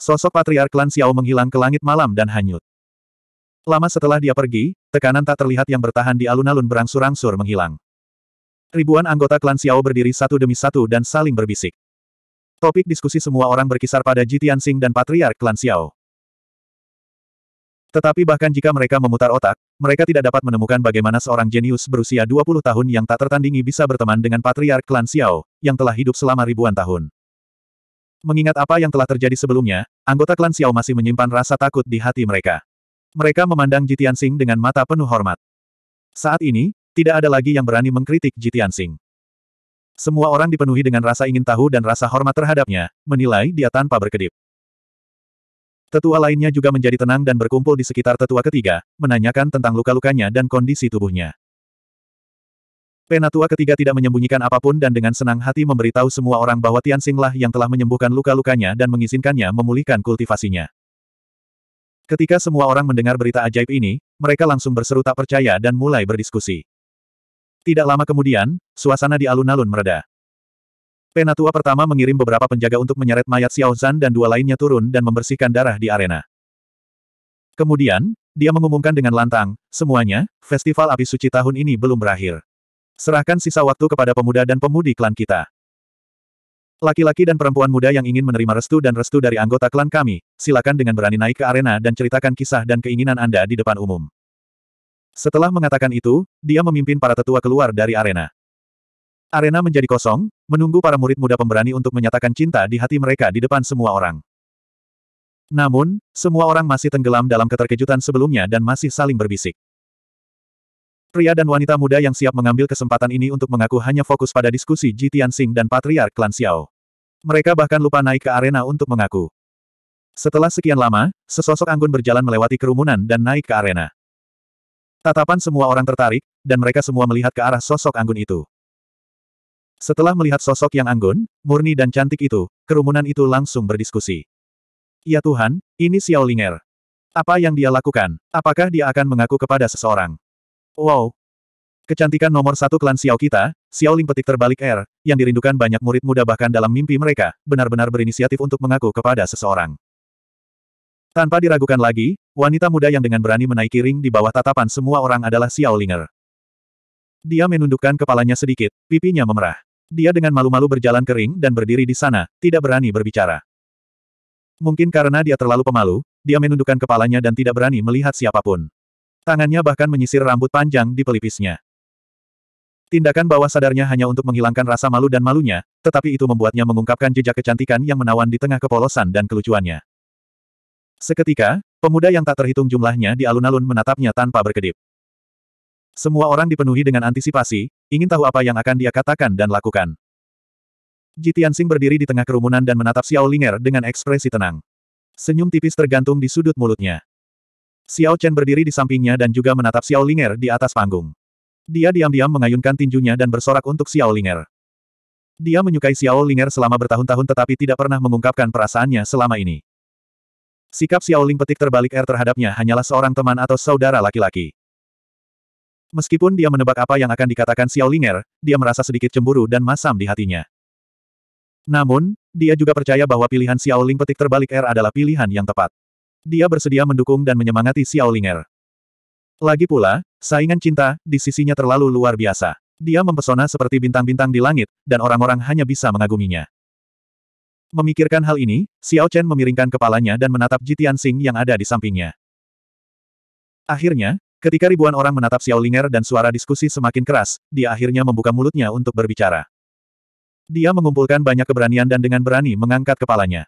Sosok patriark klan Xiao menghilang ke langit malam dan hanyut. Lama setelah dia pergi, tekanan tak terlihat yang bertahan di alun-alun berangsur-angsur menghilang. Ribuan anggota klan Xiao berdiri satu demi satu dan saling berbisik. Topik diskusi semua orang berkisar pada Tianxing dan patriark klan Xiao. Tetapi bahkan jika mereka memutar otak, mereka tidak dapat menemukan bagaimana seorang jenius berusia 20 tahun yang tak tertandingi bisa berteman dengan patriark klan Xiao, yang telah hidup selama ribuan tahun. Mengingat apa yang telah terjadi sebelumnya, anggota klan Xiao masih menyimpan rasa takut di hati mereka. Mereka memandang Jitian Sing dengan mata penuh hormat. Saat ini, tidak ada lagi yang berani mengkritik Jitian Sing. Semua orang dipenuhi dengan rasa ingin tahu dan rasa hormat terhadapnya, menilai dia tanpa berkedip. Tetua lainnya juga menjadi tenang dan berkumpul di sekitar tetua ketiga, menanyakan tentang luka-lukanya dan kondisi tubuhnya. Penatua ketiga tidak menyembunyikan apapun dan dengan senang hati memberitahu semua orang bahwa Tian Singlah yang telah menyembuhkan luka-lukanya dan mengizinkannya memulihkan kultivasinya. Ketika semua orang mendengar berita ajaib ini, mereka langsung berseru tak percaya dan mulai berdiskusi. Tidak lama kemudian, suasana di alun-alun mereda. Penatua pertama mengirim beberapa penjaga untuk menyeret mayat Xiao Zhan dan dua lainnya turun dan membersihkan darah di arena. Kemudian, dia mengumumkan dengan lantang, semuanya, festival api suci tahun ini belum berakhir. Serahkan sisa waktu kepada pemuda dan pemudi klan kita. Laki-laki dan perempuan muda yang ingin menerima restu dan restu dari anggota klan kami, silakan dengan berani naik ke arena dan ceritakan kisah dan keinginan Anda di depan umum. Setelah mengatakan itu, dia memimpin para tetua keluar dari arena. Arena menjadi kosong, menunggu para murid muda pemberani untuk menyatakan cinta di hati mereka di depan semua orang. Namun, semua orang masih tenggelam dalam keterkejutan sebelumnya dan masih saling berbisik. Pria dan wanita muda yang siap mengambil kesempatan ini untuk mengaku hanya fokus pada diskusi Ji Tianxing dan Patriark Klan Xiao. Mereka bahkan lupa naik ke arena untuk mengaku. Setelah sekian lama, sesosok anggun berjalan melewati kerumunan dan naik ke arena. Tatapan semua orang tertarik, dan mereka semua melihat ke arah sosok anggun itu. Setelah melihat sosok yang anggun, murni dan cantik itu, kerumunan itu langsung berdiskusi. Ya Tuhan, ini Xiao Linger. Apa yang dia lakukan? Apakah dia akan mengaku kepada seseorang? Wow! Kecantikan nomor satu klan Xiao kita, Xiao Ling petik terbalik air, yang dirindukan banyak murid muda bahkan dalam mimpi mereka, benar-benar berinisiatif untuk mengaku kepada seseorang. Tanpa diragukan lagi, wanita muda yang dengan berani menaiki ring di bawah tatapan semua orang adalah Xiao Linger. Dia menundukkan kepalanya sedikit, pipinya memerah. Dia dengan malu-malu berjalan ke ring dan berdiri di sana, tidak berani berbicara. Mungkin karena dia terlalu pemalu, dia menundukkan kepalanya dan tidak berani melihat siapapun. Tangannya bahkan menyisir rambut panjang di pelipisnya. Tindakan bawah sadarnya hanya untuk menghilangkan rasa malu dan malunya, tetapi itu membuatnya mengungkapkan jejak kecantikan yang menawan di tengah kepolosan dan kelucuannya. Seketika, pemuda yang tak terhitung jumlahnya di alun-alun menatapnya tanpa berkedip. Semua orang dipenuhi dengan antisipasi, ingin tahu apa yang akan dia katakan dan lakukan. Jitian Sing berdiri di tengah kerumunan dan menatap Xiao Linger dengan ekspresi tenang. Senyum tipis tergantung di sudut mulutnya. Xiao Chen berdiri di sampingnya dan juga menatap Xiao Linger di atas panggung. Dia diam-diam mengayunkan tinjunya dan bersorak untuk Xiao Linger. Dia menyukai Xiao Linger selama bertahun-tahun tetapi tidak pernah mengungkapkan perasaannya selama ini. Sikap Xiao Ling petik terbalik air terhadapnya hanyalah seorang teman atau saudara laki-laki. Meskipun dia menebak apa yang akan dikatakan Xiao Linger, dia merasa sedikit cemburu dan masam di hatinya. Namun, dia juga percaya bahwa pilihan Xiao Ling petik terbalik air adalah pilihan yang tepat. Dia bersedia mendukung dan menyemangati Xiao Ling'er. Lagi pula, saingan cinta, di sisinya terlalu luar biasa. Dia mempesona seperti bintang-bintang di langit, dan orang-orang hanya bisa mengaguminya. Memikirkan hal ini, Xiao Chen memiringkan kepalanya dan menatap Jitian Xing yang ada di sampingnya. Akhirnya, ketika ribuan orang menatap Xiao Ling'er dan suara diskusi semakin keras, dia akhirnya membuka mulutnya untuk berbicara. Dia mengumpulkan banyak keberanian dan dengan berani mengangkat kepalanya.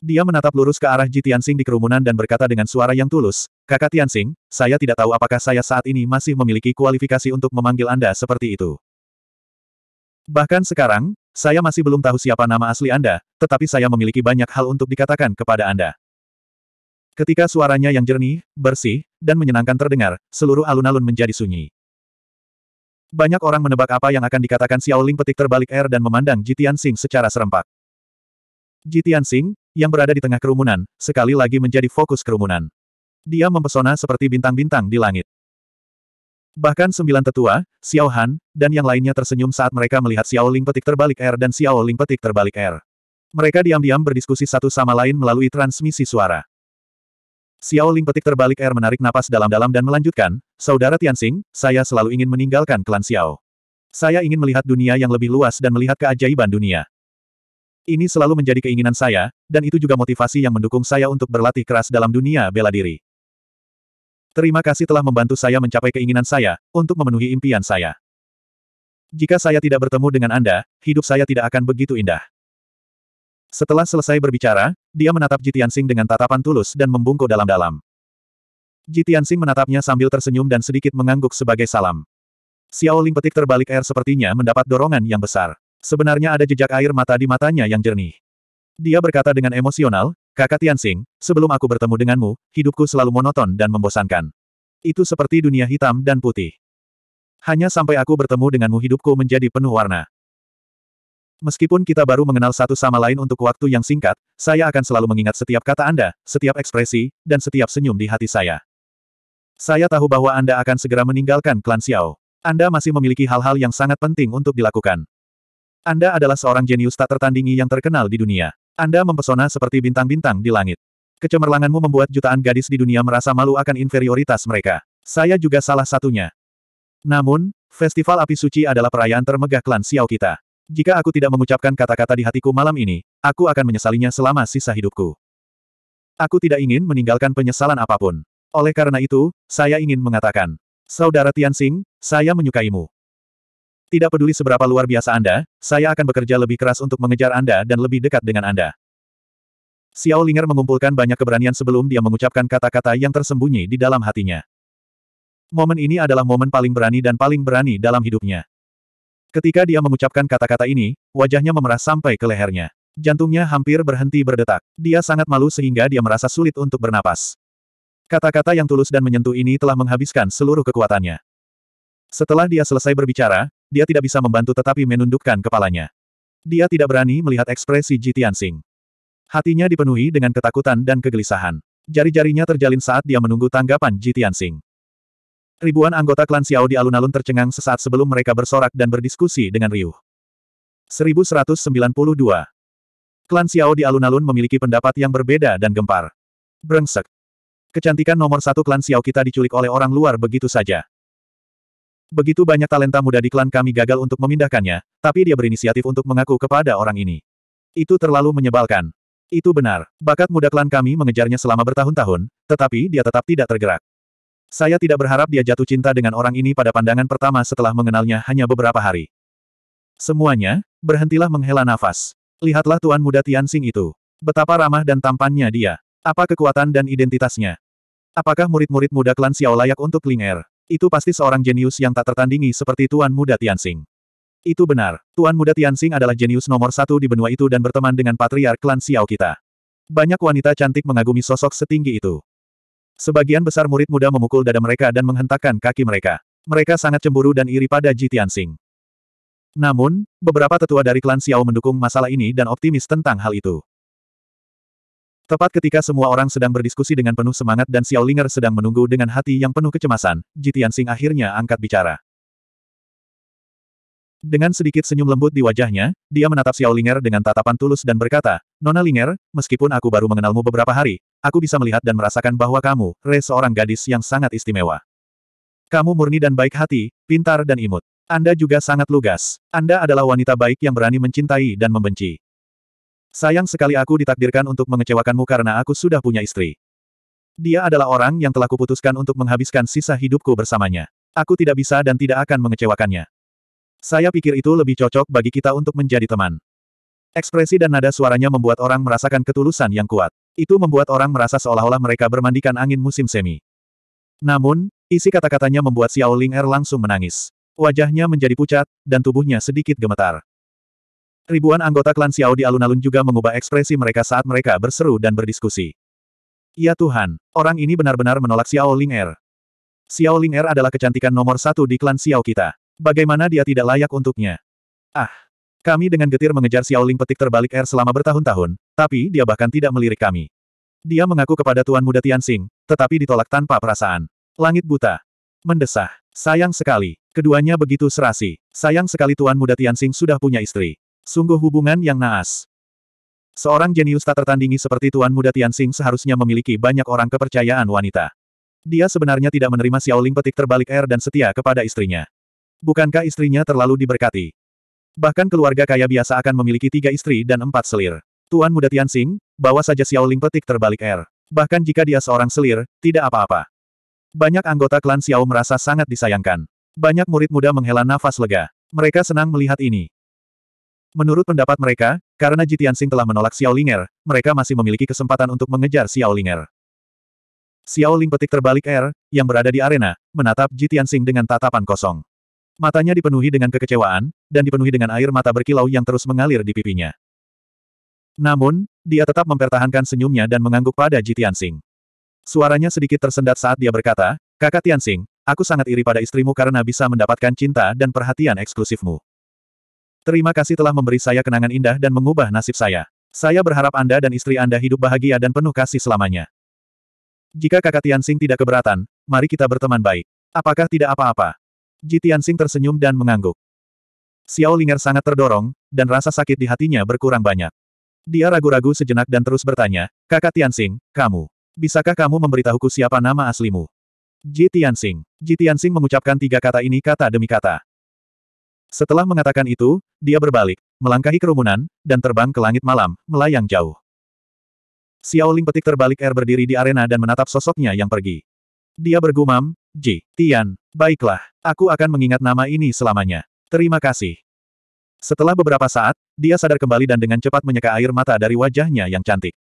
Dia menatap lurus ke arah Ji Tianxing di kerumunan dan berkata dengan suara yang tulus, Kakak Tianxing, saya tidak tahu apakah saya saat ini masih memiliki kualifikasi untuk memanggil Anda seperti itu. Bahkan sekarang, saya masih belum tahu siapa nama asli Anda, tetapi saya memiliki banyak hal untuk dikatakan kepada Anda. Ketika suaranya yang jernih, bersih, dan menyenangkan terdengar, seluruh alun-alun menjadi sunyi. Banyak orang menebak apa yang akan dikatakan Xiaoling petik terbalik air dan memandang Jitian Sing secara serempak. Jitian Sing, yang berada di tengah kerumunan, sekali lagi menjadi fokus kerumunan. Dia mempesona seperti bintang-bintang di langit. Bahkan sembilan tetua, Xiao Han, dan yang lainnya tersenyum saat mereka melihat Xiao Ling petik terbalik air dan Xiao Ling petik terbalik air. Mereka diam-diam berdiskusi satu sama lain melalui transmisi suara. Xiao Ling petik terbalik air menarik napas dalam-dalam dan melanjutkan, Saudara Tianxing, saya selalu ingin meninggalkan klan Xiao. Saya ingin melihat dunia yang lebih luas dan melihat keajaiban dunia. Ini selalu menjadi keinginan saya, dan itu juga motivasi yang mendukung saya untuk berlatih keras dalam dunia bela diri. Terima kasih telah membantu saya mencapai keinginan saya, untuk memenuhi impian saya. Jika saya tidak bertemu dengan Anda, hidup saya tidak akan begitu indah. Setelah selesai berbicara, dia menatap Jitian Sing dengan tatapan tulus dan membungkuk dalam-dalam. Jitian Sing menatapnya sambil tersenyum dan sedikit mengangguk sebagai salam. Xiaoling petik terbalik air sepertinya mendapat dorongan yang besar. Sebenarnya ada jejak air mata di matanya yang jernih. Dia berkata dengan emosional, Kakak Tianxing, sebelum aku bertemu denganmu, hidupku selalu monoton dan membosankan. Itu seperti dunia hitam dan putih. Hanya sampai aku bertemu denganmu hidupku menjadi penuh warna. Meskipun kita baru mengenal satu sama lain untuk waktu yang singkat, saya akan selalu mengingat setiap kata Anda, setiap ekspresi, dan setiap senyum di hati saya. Saya tahu bahwa Anda akan segera meninggalkan klan Xiao. Anda masih memiliki hal-hal yang sangat penting untuk dilakukan. Anda adalah seorang jenius tak tertandingi yang terkenal di dunia. Anda mempesona seperti bintang-bintang di langit. Kecemerlanganmu membuat jutaan gadis di dunia merasa malu akan inferioritas mereka. Saya juga salah satunya. Namun, Festival Api Suci adalah perayaan termegah klan Xiao kita. Jika aku tidak mengucapkan kata-kata di hatiku malam ini, aku akan menyesalinya selama sisa hidupku. Aku tidak ingin meninggalkan penyesalan apapun. Oleh karena itu, saya ingin mengatakan, Saudara Tianxing, saya menyukaimu. Tidak peduli seberapa luar biasa Anda, saya akan bekerja lebih keras untuk mengejar Anda dan lebih dekat dengan Anda. Xiao Linger mengumpulkan banyak keberanian sebelum dia mengucapkan kata-kata yang tersembunyi di dalam hatinya. Momen ini adalah momen paling berani dan paling berani dalam hidupnya. Ketika dia mengucapkan kata-kata ini, wajahnya memerah sampai ke lehernya. Jantungnya hampir berhenti berdetak. Dia sangat malu sehingga dia merasa sulit untuk bernapas. Kata-kata yang tulus dan menyentuh ini telah menghabiskan seluruh kekuatannya. Setelah dia selesai berbicara, dia tidak bisa membantu tetapi menundukkan kepalanya. Dia tidak berani melihat ekspresi Ji Tianxing. Hatinya dipenuhi dengan ketakutan dan kegelisahan. Jari-jarinya terjalin saat dia menunggu tanggapan Ji Tianxing. Ribuan anggota klan Xiao di alun-alun tercengang sesaat sebelum mereka bersorak dan berdiskusi dengan riuh. 1192. Klan Xiao di alun-alun memiliki pendapat yang berbeda dan gempar. Brengsek. Kecantikan nomor satu klan Xiao kita diculik oleh orang luar begitu saja. Begitu banyak talenta muda di klan kami gagal untuk memindahkannya, tapi dia berinisiatif untuk mengaku kepada orang ini. Itu terlalu menyebalkan. Itu benar, bakat muda klan kami mengejarnya selama bertahun-tahun, tetapi dia tetap tidak tergerak. Saya tidak berharap dia jatuh cinta dengan orang ini pada pandangan pertama setelah mengenalnya hanya beberapa hari. Semuanya, berhentilah menghela nafas. Lihatlah Tuan Muda Tianxing itu. Betapa ramah dan tampannya dia. Apa kekuatan dan identitasnya? Apakah murid-murid muda klan Xiao layak untuk Ling'er? Itu pasti seorang jenius yang tak tertandingi seperti Tuan Muda Tianxing. Itu benar, Tuan Muda Tianxing adalah jenius nomor satu di benua itu dan berteman dengan patriark klan Xiao kita. Banyak wanita cantik mengagumi sosok setinggi itu. Sebagian besar murid muda memukul dada mereka dan menghentakkan kaki mereka. Mereka sangat cemburu dan iri pada Ji Tianxing. Namun, beberapa tetua dari klan Xiao mendukung masalah ini dan optimis tentang hal itu. Tepat ketika semua orang sedang berdiskusi dengan penuh semangat dan Xiao Linger sedang menunggu dengan hati yang penuh kecemasan, Jitian Sing akhirnya angkat bicara. Dengan sedikit senyum lembut di wajahnya, dia menatap Xiao Linger dengan tatapan tulus dan berkata, Nona Linger, meskipun aku baru mengenalmu beberapa hari, aku bisa melihat dan merasakan bahwa kamu, Re seorang gadis yang sangat istimewa. Kamu murni dan baik hati, pintar dan imut. Anda juga sangat lugas. Anda adalah wanita baik yang berani mencintai dan membenci. Sayang sekali aku ditakdirkan untuk mengecewakanmu karena aku sudah punya istri. Dia adalah orang yang telah kuputuskan untuk menghabiskan sisa hidupku bersamanya. Aku tidak bisa dan tidak akan mengecewakannya. Saya pikir itu lebih cocok bagi kita untuk menjadi teman. Ekspresi dan nada suaranya membuat orang merasakan ketulusan yang kuat. Itu membuat orang merasa seolah-olah mereka bermandikan angin musim semi. Namun, isi kata-katanya membuat Xiao Ling Er langsung menangis. Wajahnya menjadi pucat, dan tubuhnya sedikit gemetar. Ribuan anggota klan Xiao di alun-alun juga mengubah ekspresi mereka saat mereka berseru dan berdiskusi. Ya Tuhan, orang ini benar-benar menolak Xiao Ling Er. Xiao Ling Er adalah kecantikan nomor satu di klan Xiao kita. Bagaimana dia tidak layak untuknya? Ah! Kami dengan getir mengejar Xiao Ling petik terbalik Er selama bertahun-tahun, tapi dia bahkan tidak melirik kami. Dia mengaku kepada Tuan Muda Tianxing, tetapi ditolak tanpa perasaan. Langit buta. Mendesah. Sayang sekali. Keduanya begitu serasi. Sayang sekali Tuan Muda Tianxing sudah punya istri. Sungguh hubungan yang naas. Seorang jenius tak tertandingi seperti Tuan Muda Tianxing seharusnya memiliki banyak orang kepercayaan wanita. Dia sebenarnya tidak menerima Xiaoling petik terbalik air dan setia kepada istrinya. Bukankah istrinya terlalu diberkati? Bahkan keluarga kaya biasa akan memiliki tiga istri dan empat selir. Tuan Muda Tianxing, bawa saja Xiaoling petik terbalik air. Bahkan jika dia seorang selir, tidak apa-apa. Banyak anggota klan Xiao merasa sangat disayangkan. Banyak murid muda menghela nafas lega. Mereka senang melihat ini. Menurut pendapat mereka, karena Jitiansing telah menolak Xiao Ling'er, mereka masih memiliki kesempatan untuk mengejar Xiao Ling'er. Xiao Ling petik terbalik air yang berada di arena, menatap Jitiansing dengan tatapan kosong. Matanya dipenuhi dengan kekecewaan, dan dipenuhi dengan air mata berkilau yang terus mengalir di pipinya. Namun, dia tetap mempertahankan senyumnya dan mengangguk pada Jitiansing. Suaranya sedikit tersendat saat dia berkata, Kakak Tiansing, aku sangat iri pada istrimu karena bisa mendapatkan cinta dan perhatian eksklusifmu. Terima kasih telah memberi saya kenangan indah dan mengubah nasib saya. Saya berharap Anda dan istri Anda hidup bahagia dan penuh kasih selamanya. Jika kakak Tianxing tidak keberatan, mari kita berteman baik. Apakah tidak apa-apa? Ji Tianxing tersenyum dan mengangguk. Xiao Linger sangat terdorong, dan rasa sakit di hatinya berkurang banyak. Dia ragu-ragu sejenak dan terus bertanya, Kakak Tianxing, kamu, bisakah kamu memberitahuku siapa nama aslimu? Ji Tianxing. Ji Tianxing mengucapkan tiga kata ini kata demi kata. Setelah mengatakan itu, dia berbalik, melangkahi kerumunan, dan terbang ke langit malam, melayang jauh. Xiao petik terbalik air berdiri di arena dan menatap sosoknya yang pergi. Dia bergumam, Ji, Tian, baiklah, aku akan mengingat nama ini selamanya. Terima kasih. Setelah beberapa saat, dia sadar kembali dan dengan cepat menyeka air mata dari wajahnya yang cantik.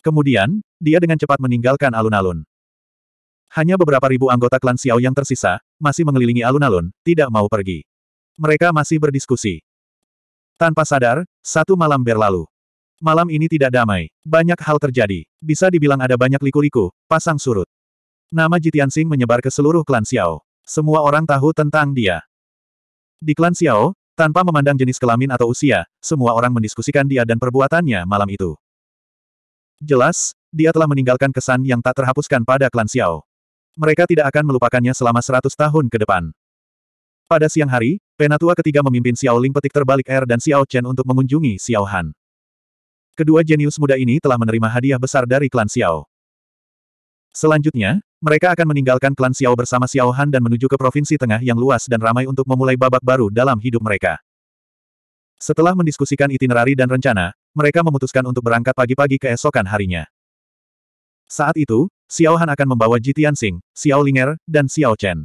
Kemudian, dia dengan cepat meninggalkan alun-alun. Hanya beberapa ribu anggota klan Xiao yang tersisa, masih mengelilingi alun-alun, tidak mau pergi. Mereka masih berdiskusi. Tanpa sadar, satu malam berlalu. Malam ini tidak damai. Banyak hal terjadi. Bisa dibilang ada banyak liku-liku, pasang surut. Nama Jitian Sing menyebar ke seluruh klan Xiao. Semua orang tahu tentang dia. Di klan Xiao, tanpa memandang jenis kelamin atau usia, semua orang mendiskusikan dia dan perbuatannya malam itu. Jelas, dia telah meninggalkan kesan yang tak terhapuskan pada klan Xiao. Mereka tidak akan melupakannya selama seratus tahun ke depan. Pada siang hari, Penatua ketiga memimpin Xiao Ling petik terbalik Air dan Xiao Chen untuk mengunjungi Xiao Han. Kedua jenius muda ini telah menerima hadiah besar dari klan Xiao. Selanjutnya, mereka akan meninggalkan klan Xiao bersama Xiao Han dan menuju ke provinsi tengah yang luas dan ramai untuk memulai babak baru dalam hidup mereka. Setelah mendiskusikan itinerari dan rencana, mereka memutuskan untuk berangkat pagi-pagi keesokan harinya. Saat itu, Xiao Han akan membawa Ji Tianxing, Xiao Linger, dan Xiao Chen.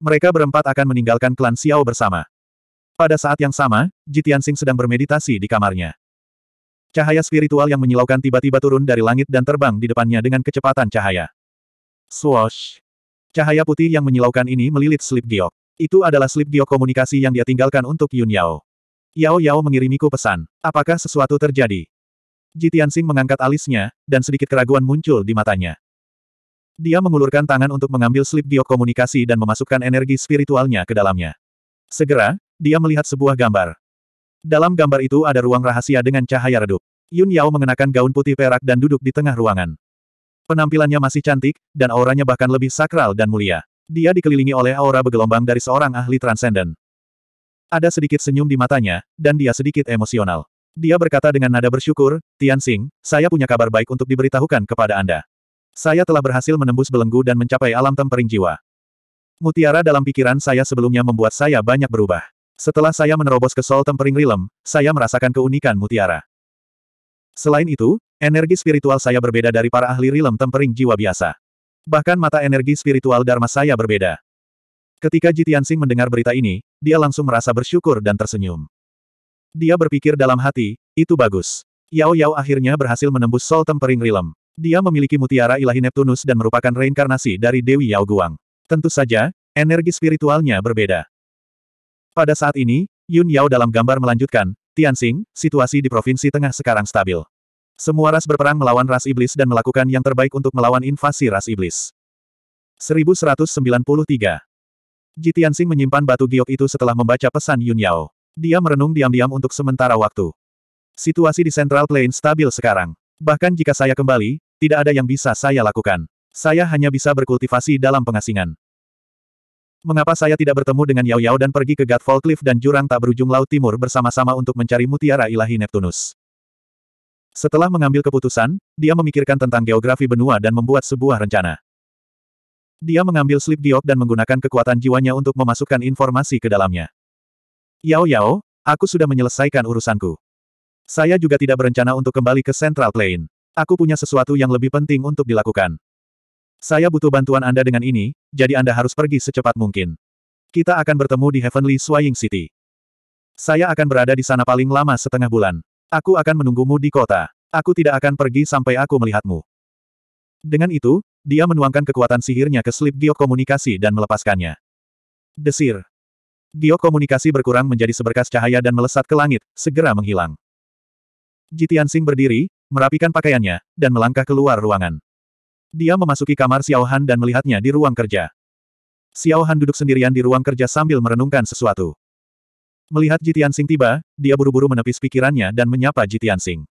Mereka berempat akan meninggalkan klan Xiao bersama. Pada saat yang sama, Jitianxing sedang bermeditasi di kamarnya. Cahaya spiritual yang menyilaukan tiba-tiba turun dari langit dan terbang di depannya dengan kecepatan cahaya. Swoosh! Cahaya putih yang menyilaukan ini melilit slip giok. Itu adalah slip giok komunikasi yang dia tinggalkan untuk Yun Yao. Yao Yao mengirimiku pesan. Apakah sesuatu terjadi? Jitianxing mengangkat alisnya, dan sedikit keraguan muncul di matanya. Dia mengulurkan tangan untuk mengambil slip giok komunikasi dan memasukkan energi spiritualnya ke dalamnya. Segera, dia melihat sebuah gambar. Dalam gambar itu ada ruang rahasia dengan cahaya redup. Yun Yao mengenakan gaun putih perak dan duduk di tengah ruangan. Penampilannya masih cantik, dan auranya bahkan lebih sakral dan mulia. Dia dikelilingi oleh aura bergelombang dari seorang ahli transenden. Ada sedikit senyum di matanya, dan dia sedikit emosional. Dia berkata dengan nada bersyukur, Tian Xing, saya punya kabar baik untuk diberitahukan kepada Anda. Saya telah berhasil menembus belenggu dan mencapai alam tempering jiwa. Mutiara dalam pikiran saya sebelumnya membuat saya banyak berubah. Setelah saya menerobos ke Sol Tempering Realm, saya merasakan keunikan mutiara. Selain itu, energi spiritual saya berbeda dari para ahli rilem Tempering jiwa biasa. Bahkan mata energi spiritual Dharma saya berbeda. Ketika Jitian Sing mendengar berita ini, dia langsung merasa bersyukur dan tersenyum. Dia berpikir dalam hati, itu bagus. Yao Yao akhirnya berhasil menembus Sol Tempering rilem. Dia memiliki mutiara ilahi Neptunus dan merupakan reinkarnasi dari Dewi Yao Guang. Tentu saja, energi spiritualnya berbeda. Pada saat ini, Yun Yao dalam gambar melanjutkan, Tianxing, situasi di Provinsi Tengah sekarang stabil. Semua ras berperang melawan ras iblis dan melakukan yang terbaik untuk melawan invasi ras iblis. 1193 Ji Tianxing menyimpan batu giok itu setelah membaca pesan Yun Yao. Dia merenung diam-diam untuk sementara waktu. Situasi di Central Plain stabil sekarang. Bahkan jika saya kembali, tidak ada yang bisa saya lakukan. Saya hanya bisa berkultivasi dalam pengasingan. Mengapa saya tidak bertemu dengan Yao Yao dan pergi ke Godfall Cliff dan Jurang Tak Berujung Laut Timur bersama-sama untuk mencari mutiara ilahi Neptunus? Setelah mengambil keputusan, dia memikirkan tentang geografi benua dan membuat sebuah rencana. Dia mengambil slip diok dan menggunakan kekuatan jiwanya untuk memasukkan informasi ke dalamnya. Yao Yao, aku sudah menyelesaikan urusanku. Saya juga tidak berencana untuk kembali ke Central Plain. Aku punya sesuatu yang lebih penting untuk dilakukan. Saya butuh bantuan Anda dengan ini, jadi Anda harus pergi secepat mungkin. Kita akan bertemu di Heavenly Swaying City. Saya akan berada di sana paling lama setengah bulan. Aku akan menunggumu di kota. Aku tidak akan pergi sampai aku melihatmu. Dengan itu, dia menuangkan kekuatan sihirnya ke slip giok komunikasi dan melepaskannya. Desir. Giok komunikasi berkurang menjadi seberkas cahaya dan melesat ke langit, segera menghilang. Jitian Sing berdiri, merapikan pakaiannya, dan melangkah keluar ruangan. Dia memasuki kamar Xiao Han dan melihatnya di ruang kerja. Xiao Han duduk sendirian di ruang kerja sambil merenungkan sesuatu. Melihat Jitian Sing tiba, dia buru-buru menepis pikirannya dan menyapa Jitian Sing.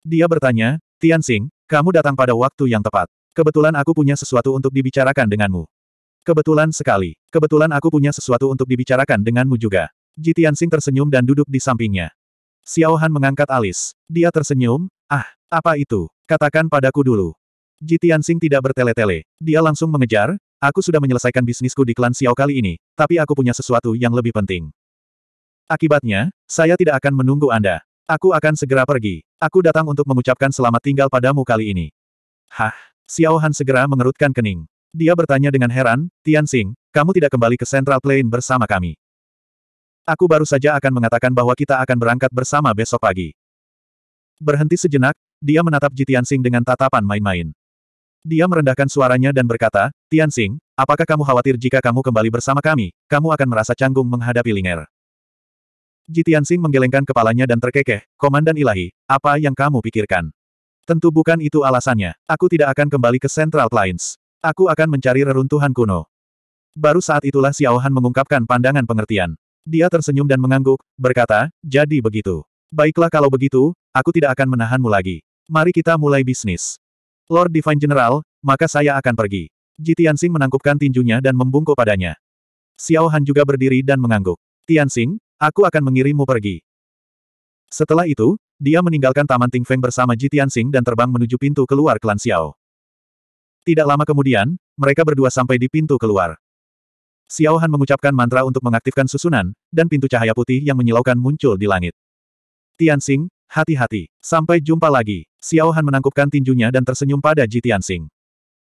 Dia bertanya, Tian Sing, kamu datang pada waktu yang tepat. Kebetulan aku punya sesuatu untuk dibicarakan denganmu. Kebetulan sekali. Kebetulan aku punya sesuatu untuk dibicarakan denganmu juga. Jitian Sing tersenyum dan duduk di sampingnya. Xiao Han mengangkat alis. Dia tersenyum, ah, apa itu? Katakan padaku dulu. Ji Tianxing tidak bertele-tele. Dia langsung mengejar, aku sudah menyelesaikan bisnisku di klan Xiao kali ini, tapi aku punya sesuatu yang lebih penting. Akibatnya, saya tidak akan menunggu Anda. Aku akan segera pergi. Aku datang untuk mengucapkan selamat tinggal padamu kali ini. Hah? Xiao Han segera mengerutkan kening. Dia bertanya dengan heran, Tianxing, kamu tidak kembali ke Central Plain bersama kami. Aku baru saja akan mengatakan bahwa kita akan berangkat bersama besok pagi. Berhenti sejenak, dia menatap Ji dengan tatapan main-main. Dia merendahkan suaranya dan berkata, Tianxing, apakah kamu khawatir jika kamu kembali bersama kami, kamu akan merasa canggung menghadapi Linger. Ji menggelengkan kepalanya dan terkekeh, Komandan Ilahi, apa yang kamu pikirkan? Tentu bukan itu alasannya, aku tidak akan kembali ke Central Plains. Aku akan mencari reruntuhan kuno. Baru saat itulah Xiao Han mengungkapkan pandangan pengertian. Dia tersenyum dan mengangguk, berkata, jadi begitu. Baiklah kalau begitu, aku tidak akan menahanmu lagi. Mari kita mulai bisnis. Lord Divine General, maka saya akan pergi. Ji Tianxing menangkupkan tinjunya dan membungkuk padanya. Xiao Han juga berdiri dan mengangguk. Tianxing, aku akan mengirimmu pergi. Setelah itu, dia meninggalkan Taman Tingfeng bersama Ji Tianxing dan terbang menuju pintu keluar klan Xiao. Tidak lama kemudian, mereka berdua sampai di pintu keluar. Xiao Han mengucapkan mantra untuk mengaktifkan susunan, dan pintu cahaya putih yang menyilaukan muncul di langit. Tianxing, hati-hati. Sampai jumpa lagi. Xiao Han menangkupkan tinjunya dan tersenyum pada Ji Tianxing.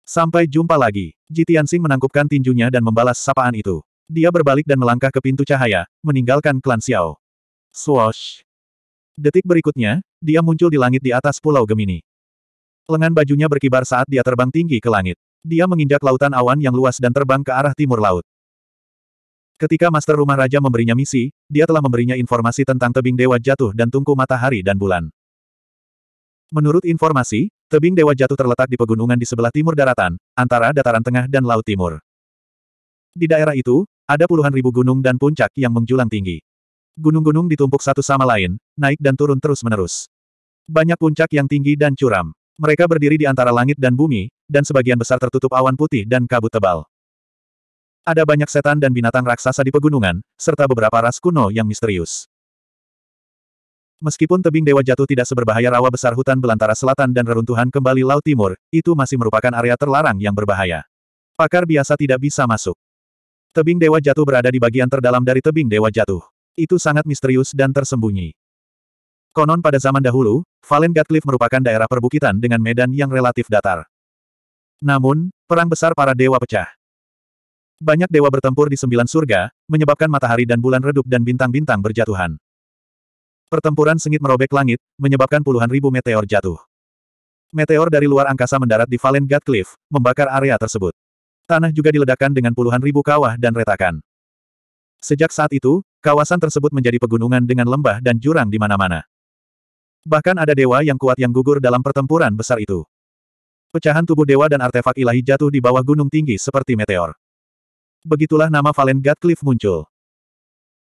Sampai jumpa lagi. Ji Tianxing menangkupkan tinjunya dan membalas sapaan itu. Dia berbalik dan melangkah ke pintu cahaya, meninggalkan klan Xiao. Swoosh. Detik berikutnya, dia muncul di langit di atas Pulau Gemini. Lengan bajunya berkibar saat dia terbang tinggi ke langit. Dia menginjak lautan awan yang luas dan terbang ke arah timur laut. Ketika Master Rumah Raja memberinya misi, dia telah memberinya informasi tentang tebing dewa jatuh dan tungku matahari dan bulan. Menurut informasi, tebing dewa jatuh terletak di pegunungan di sebelah timur daratan, antara dataran tengah dan laut timur. Di daerah itu, ada puluhan ribu gunung dan puncak yang menjulang tinggi. Gunung-gunung ditumpuk satu sama lain, naik dan turun terus-menerus. Banyak puncak yang tinggi dan curam. Mereka berdiri di antara langit dan bumi, dan sebagian besar tertutup awan putih dan kabut tebal. Ada banyak setan dan binatang raksasa di pegunungan, serta beberapa ras kuno yang misterius. Meskipun tebing dewa jatuh tidak seberbahaya rawa besar hutan belantara selatan dan reruntuhan kembali laut timur, itu masih merupakan area terlarang yang berbahaya. Pakar biasa tidak bisa masuk. Tebing dewa jatuh berada di bagian terdalam dari tebing dewa jatuh. Itu sangat misterius dan tersembunyi. Konon pada zaman dahulu, Valen Gatcliff merupakan daerah perbukitan dengan medan yang relatif datar. Namun, perang besar para dewa pecah. Banyak dewa bertempur di sembilan surga, menyebabkan matahari dan bulan redup dan bintang-bintang berjatuhan. Pertempuran sengit merobek langit, menyebabkan puluhan ribu meteor jatuh. Meteor dari luar angkasa mendarat di Valen God Cliff, membakar area tersebut. Tanah juga diledakkan dengan puluhan ribu kawah dan retakan. Sejak saat itu, kawasan tersebut menjadi pegunungan dengan lembah dan jurang di mana-mana. Bahkan ada dewa yang kuat yang gugur dalam pertempuran besar itu. Pecahan tubuh dewa dan artefak ilahi jatuh di bawah gunung tinggi seperti meteor. Begitulah nama Valen Gatcliffe muncul.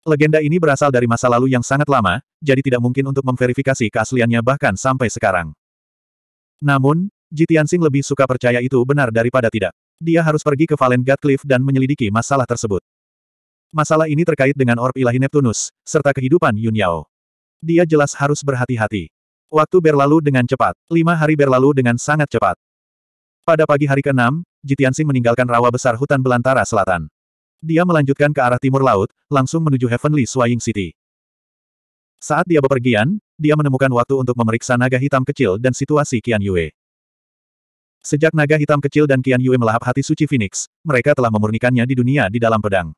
Legenda ini berasal dari masa lalu yang sangat lama, jadi tidak mungkin untuk memverifikasi keasliannya bahkan sampai sekarang. Namun, Jitian Jitiansing lebih suka percaya itu benar daripada tidak. Dia harus pergi ke Valen Gatcliffe dan menyelidiki masalah tersebut. Masalah ini terkait dengan orb ilahi Neptunus, serta kehidupan Yun Yao. Dia jelas harus berhati-hati. Waktu berlalu dengan cepat. Lima hari berlalu dengan sangat cepat. Pada pagi hari ke-6, Jitiansing meninggalkan rawa besar hutan belantara selatan. Dia melanjutkan ke arah timur laut, langsung menuju Heavenly Swaying City. Saat dia bepergian, dia menemukan waktu untuk memeriksa naga hitam kecil dan situasi Qian Yue. Sejak naga hitam kecil dan Qian Yue melahap hati suci Phoenix, mereka telah memurnikannya di dunia di dalam pedang.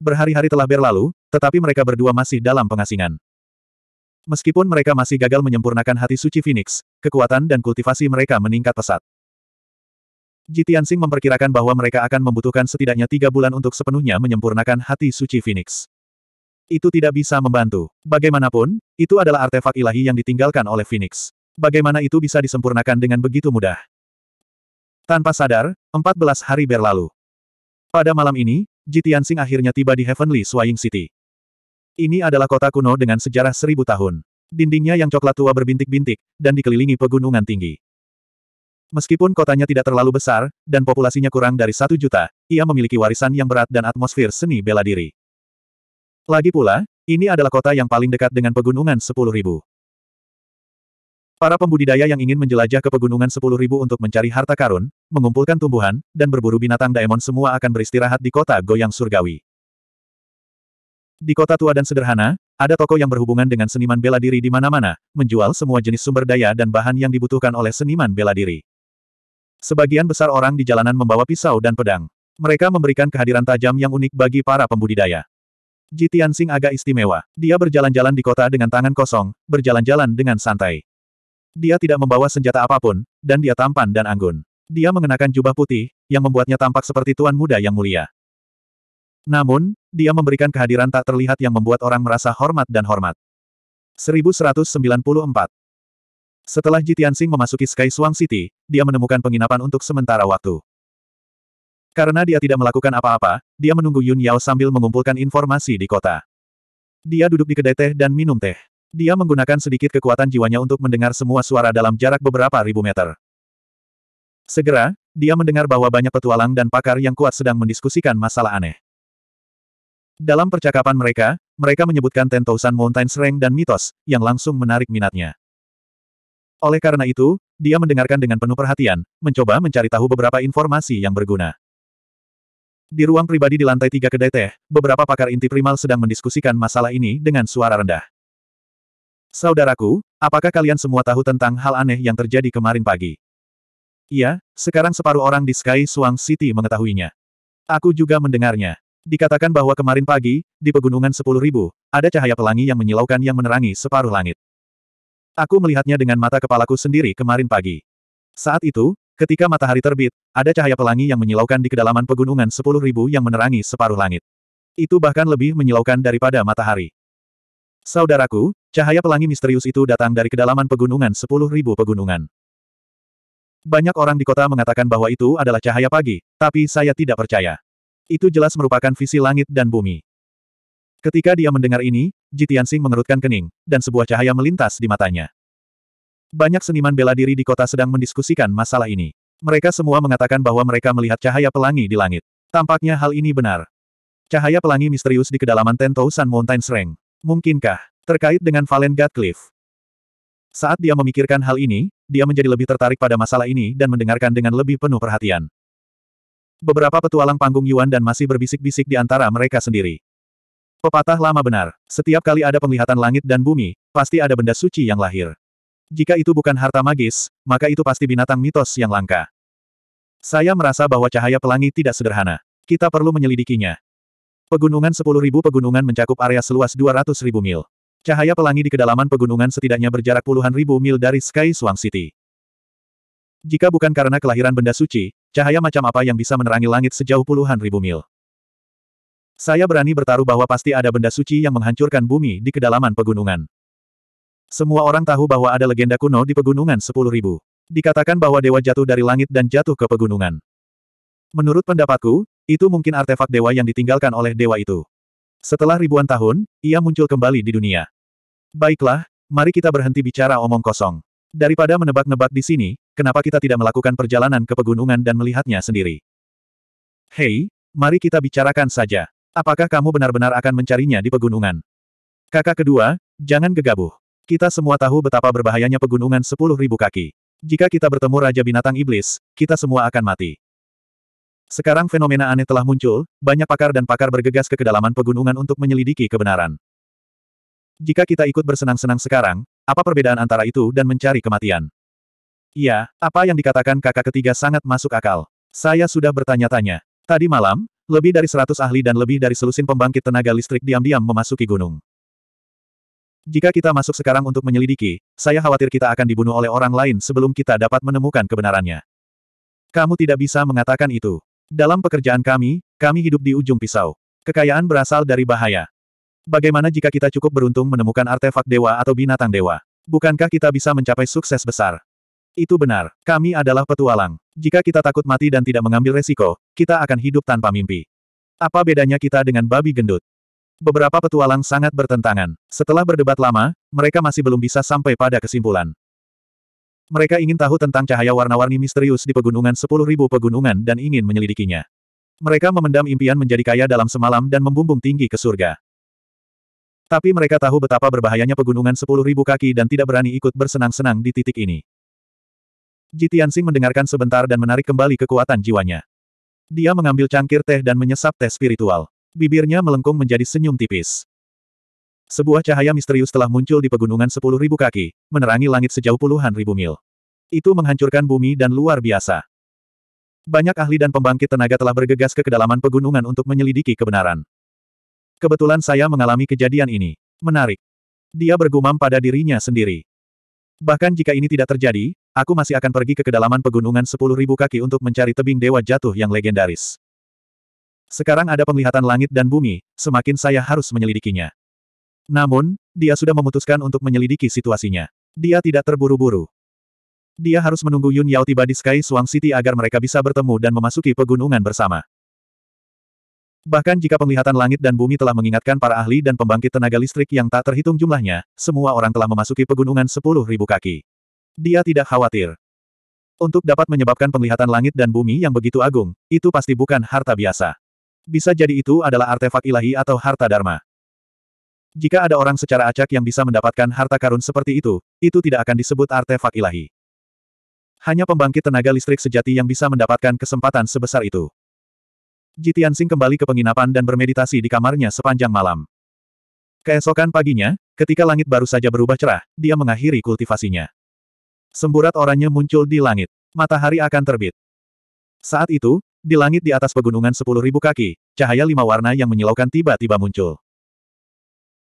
Berhari-hari telah berlalu, tetapi mereka berdua masih dalam pengasingan. Meskipun mereka masih gagal menyempurnakan hati suci Phoenix, kekuatan dan kultivasi mereka meningkat pesat. Ji memperkirakan bahwa mereka akan membutuhkan setidaknya tiga bulan untuk sepenuhnya menyempurnakan hati suci Phoenix. Itu tidak bisa membantu. Bagaimanapun, itu adalah artefak ilahi yang ditinggalkan oleh Phoenix. Bagaimana itu bisa disempurnakan dengan begitu mudah? Tanpa sadar, 14 hari berlalu. Pada malam ini, Ji akhirnya tiba di Heavenly Swaying City. Ini adalah kota kuno dengan sejarah seribu tahun. Dindingnya yang coklat tua berbintik-bintik, dan dikelilingi pegunungan tinggi. Meskipun kotanya tidak terlalu besar, dan populasinya kurang dari satu juta, ia memiliki warisan yang berat dan atmosfer seni bela diri. Lagi pula, ini adalah kota yang paling dekat dengan pegunungan Sepuluh Ribu. Para pembudidaya yang ingin menjelajah ke pegunungan Sepuluh Ribu untuk mencari harta karun, mengumpulkan tumbuhan, dan berburu binatang daemon semua akan beristirahat di kota goyang surgawi. Di kota tua dan sederhana, ada toko yang berhubungan dengan seniman bela diri di mana-mana, menjual semua jenis sumber daya dan bahan yang dibutuhkan oleh seniman bela diri. Sebagian besar orang di jalanan membawa pisau dan pedang. Mereka memberikan kehadiran tajam yang unik bagi para pembudidaya. Ji Tianxing agak istimewa. Dia berjalan-jalan di kota dengan tangan kosong, berjalan-jalan dengan santai. Dia tidak membawa senjata apapun, dan dia tampan dan anggun. Dia mengenakan jubah putih, yang membuatnya tampak seperti tuan muda yang mulia. Namun, dia memberikan kehadiran tak terlihat yang membuat orang merasa hormat dan hormat. 1194. Setelah Ji Tianxing memasuki Sky Suang City, dia menemukan penginapan untuk sementara waktu. Karena dia tidak melakukan apa-apa, dia menunggu Yun Yao sambil mengumpulkan informasi di kota. Dia duduk di kedai teh dan minum teh. Dia menggunakan sedikit kekuatan jiwanya untuk mendengar semua suara dalam jarak beberapa ribu meter. Segera, dia mendengar bahwa banyak petualang dan pakar yang kuat sedang mendiskusikan masalah aneh. Dalam percakapan mereka, mereka menyebutkan Tentousan Mountain Mountains dan mitos, yang langsung menarik minatnya. Oleh karena itu, dia mendengarkan dengan penuh perhatian, mencoba mencari tahu beberapa informasi yang berguna. Di ruang pribadi di lantai tiga kedai teh, beberapa pakar inti primal sedang mendiskusikan masalah ini dengan suara rendah. Saudaraku, apakah kalian semua tahu tentang hal aneh yang terjadi kemarin pagi? Iya, sekarang separuh orang di Sky Suang City mengetahuinya. Aku juga mendengarnya. Dikatakan bahwa kemarin pagi, di pegunungan 10.000, ada cahaya pelangi yang menyilaukan yang menerangi separuh langit. Aku melihatnya dengan mata kepalaku sendiri kemarin pagi. Saat itu, ketika matahari terbit, ada cahaya pelangi yang menyilaukan di kedalaman pegunungan sepuluh ribu yang menerangi separuh langit. Itu bahkan lebih menyilaukan daripada matahari. Saudaraku, cahaya pelangi misterius itu datang dari kedalaman pegunungan sepuluh ribu pegunungan. Banyak orang di kota mengatakan bahwa itu adalah cahaya pagi, tapi saya tidak percaya. Itu jelas merupakan visi langit dan bumi. Ketika dia mendengar ini, Jitiansing mengerutkan kening, dan sebuah cahaya melintas di matanya. Banyak seniman bela diri di kota sedang mendiskusikan masalah ini. Mereka semua mengatakan bahwa mereka melihat cahaya pelangi di langit. Tampaknya hal ini benar. Cahaya pelangi misterius di kedalaman Tentousan Mountain Shreng. Mungkinkah? Terkait dengan Valen Gatcliffe. Saat dia memikirkan hal ini, dia menjadi lebih tertarik pada masalah ini dan mendengarkan dengan lebih penuh perhatian. Beberapa petualang panggung Yuan dan masih berbisik-bisik di antara mereka sendiri. Pepatah lama benar, setiap kali ada penglihatan langit dan bumi, pasti ada benda suci yang lahir. Jika itu bukan harta magis, maka itu pasti binatang mitos yang langka. Saya merasa bahwa cahaya pelangi tidak sederhana. Kita perlu menyelidikinya. Pegunungan 10.000 pegunungan mencakup area seluas 200.000 mil. Cahaya pelangi di kedalaman pegunungan setidaknya berjarak puluhan ribu mil dari Sky Swang City. Jika bukan karena kelahiran benda suci, cahaya macam apa yang bisa menerangi langit sejauh puluhan ribu mil? Saya berani bertaruh bahwa pasti ada benda suci yang menghancurkan bumi di kedalaman pegunungan. Semua orang tahu bahwa ada legenda kuno di pegunungan 10.000. Dikatakan bahwa dewa jatuh dari langit dan jatuh ke pegunungan. Menurut pendapatku, itu mungkin artefak dewa yang ditinggalkan oleh dewa itu. Setelah ribuan tahun, ia muncul kembali di dunia. Baiklah, mari kita berhenti bicara omong kosong. Daripada menebak-nebak di sini, kenapa kita tidak melakukan perjalanan ke pegunungan dan melihatnya sendiri? Hei, mari kita bicarakan saja. Apakah kamu benar-benar akan mencarinya di pegunungan? Kakak kedua, jangan gegabah. Kita semua tahu betapa berbahayanya pegunungan sepuluh ribu kaki. Jika kita bertemu Raja Binatang Iblis, kita semua akan mati. Sekarang fenomena aneh telah muncul, banyak pakar dan pakar bergegas ke kedalaman pegunungan untuk menyelidiki kebenaran. Jika kita ikut bersenang-senang sekarang, apa perbedaan antara itu dan mencari kematian? Iya, apa yang dikatakan kakak ketiga sangat masuk akal. Saya sudah bertanya-tanya. Tadi malam, lebih dari seratus ahli dan lebih dari selusin pembangkit tenaga listrik diam-diam memasuki gunung. Jika kita masuk sekarang untuk menyelidiki, saya khawatir kita akan dibunuh oleh orang lain sebelum kita dapat menemukan kebenarannya. Kamu tidak bisa mengatakan itu. Dalam pekerjaan kami, kami hidup di ujung pisau. Kekayaan berasal dari bahaya. Bagaimana jika kita cukup beruntung menemukan artefak dewa atau binatang dewa? Bukankah kita bisa mencapai sukses besar? Itu benar, kami adalah petualang. Jika kita takut mati dan tidak mengambil resiko, kita akan hidup tanpa mimpi. Apa bedanya kita dengan babi gendut? Beberapa petualang sangat bertentangan. Setelah berdebat lama, mereka masih belum bisa sampai pada kesimpulan. Mereka ingin tahu tentang cahaya warna-warni misterius di pegunungan 10.000 pegunungan dan ingin menyelidikinya. Mereka memendam impian menjadi kaya dalam semalam dan membumbung tinggi ke surga. Tapi mereka tahu betapa berbahayanya pegunungan 10.000 kaki dan tidak berani ikut bersenang-senang di titik ini. Ji Tianxing mendengarkan sebentar dan menarik kembali kekuatan jiwanya. Dia mengambil cangkir teh dan menyesap teh spiritual. Bibirnya melengkung menjadi senyum tipis. Sebuah cahaya misterius telah muncul di pegunungan sepuluh ribu kaki, menerangi langit sejauh puluhan ribu mil. Itu menghancurkan bumi dan luar biasa. Banyak ahli dan pembangkit tenaga telah bergegas ke kedalaman pegunungan untuk menyelidiki kebenaran. Kebetulan saya mengalami kejadian ini. Menarik. Dia bergumam pada dirinya sendiri. Bahkan jika ini tidak terjadi, Aku masih akan pergi ke kedalaman pegunungan sepuluh ribu kaki untuk mencari tebing dewa jatuh yang legendaris. Sekarang ada penglihatan langit dan bumi, semakin saya harus menyelidikinya. Namun, dia sudah memutuskan untuk menyelidiki situasinya. Dia tidak terburu-buru. Dia harus menunggu Yun Yao tiba di Sky Swang City agar mereka bisa bertemu dan memasuki pegunungan bersama. Bahkan jika penglihatan langit dan bumi telah mengingatkan para ahli dan pembangkit tenaga listrik yang tak terhitung jumlahnya, semua orang telah memasuki pegunungan sepuluh ribu kaki. Dia tidak khawatir. Untuk dapat menyebabkan penglihatan langit dan bumi yang begitu agung, itu pasti bukan harta biasa. Bisa jadi itu adalah artefak ilahi atau harta dharma. Jika ada orang secara acak yang bisa mendapatkan harta karun seperti itu, itu tidak akan disebut artefak ilahi. Hanya pembangkit tenaga listrik sejati yang bisa mendapatkan kesempatan sebesar itu. Jitian Sing kembali ke penginapan dan bermeditasi di kamarnya sepanjang malam. Keesokan paginya, ketika langit baru saja berubah cerah, dia mengakhiri kultivasinya. Semburat oranye muncul di langit. Matahari akan terbit. Saat itu, di langit di atas pegunungan sepuluh ribu kaki, cahaya lima warna yang menyilaukan tiba-tiba muncul.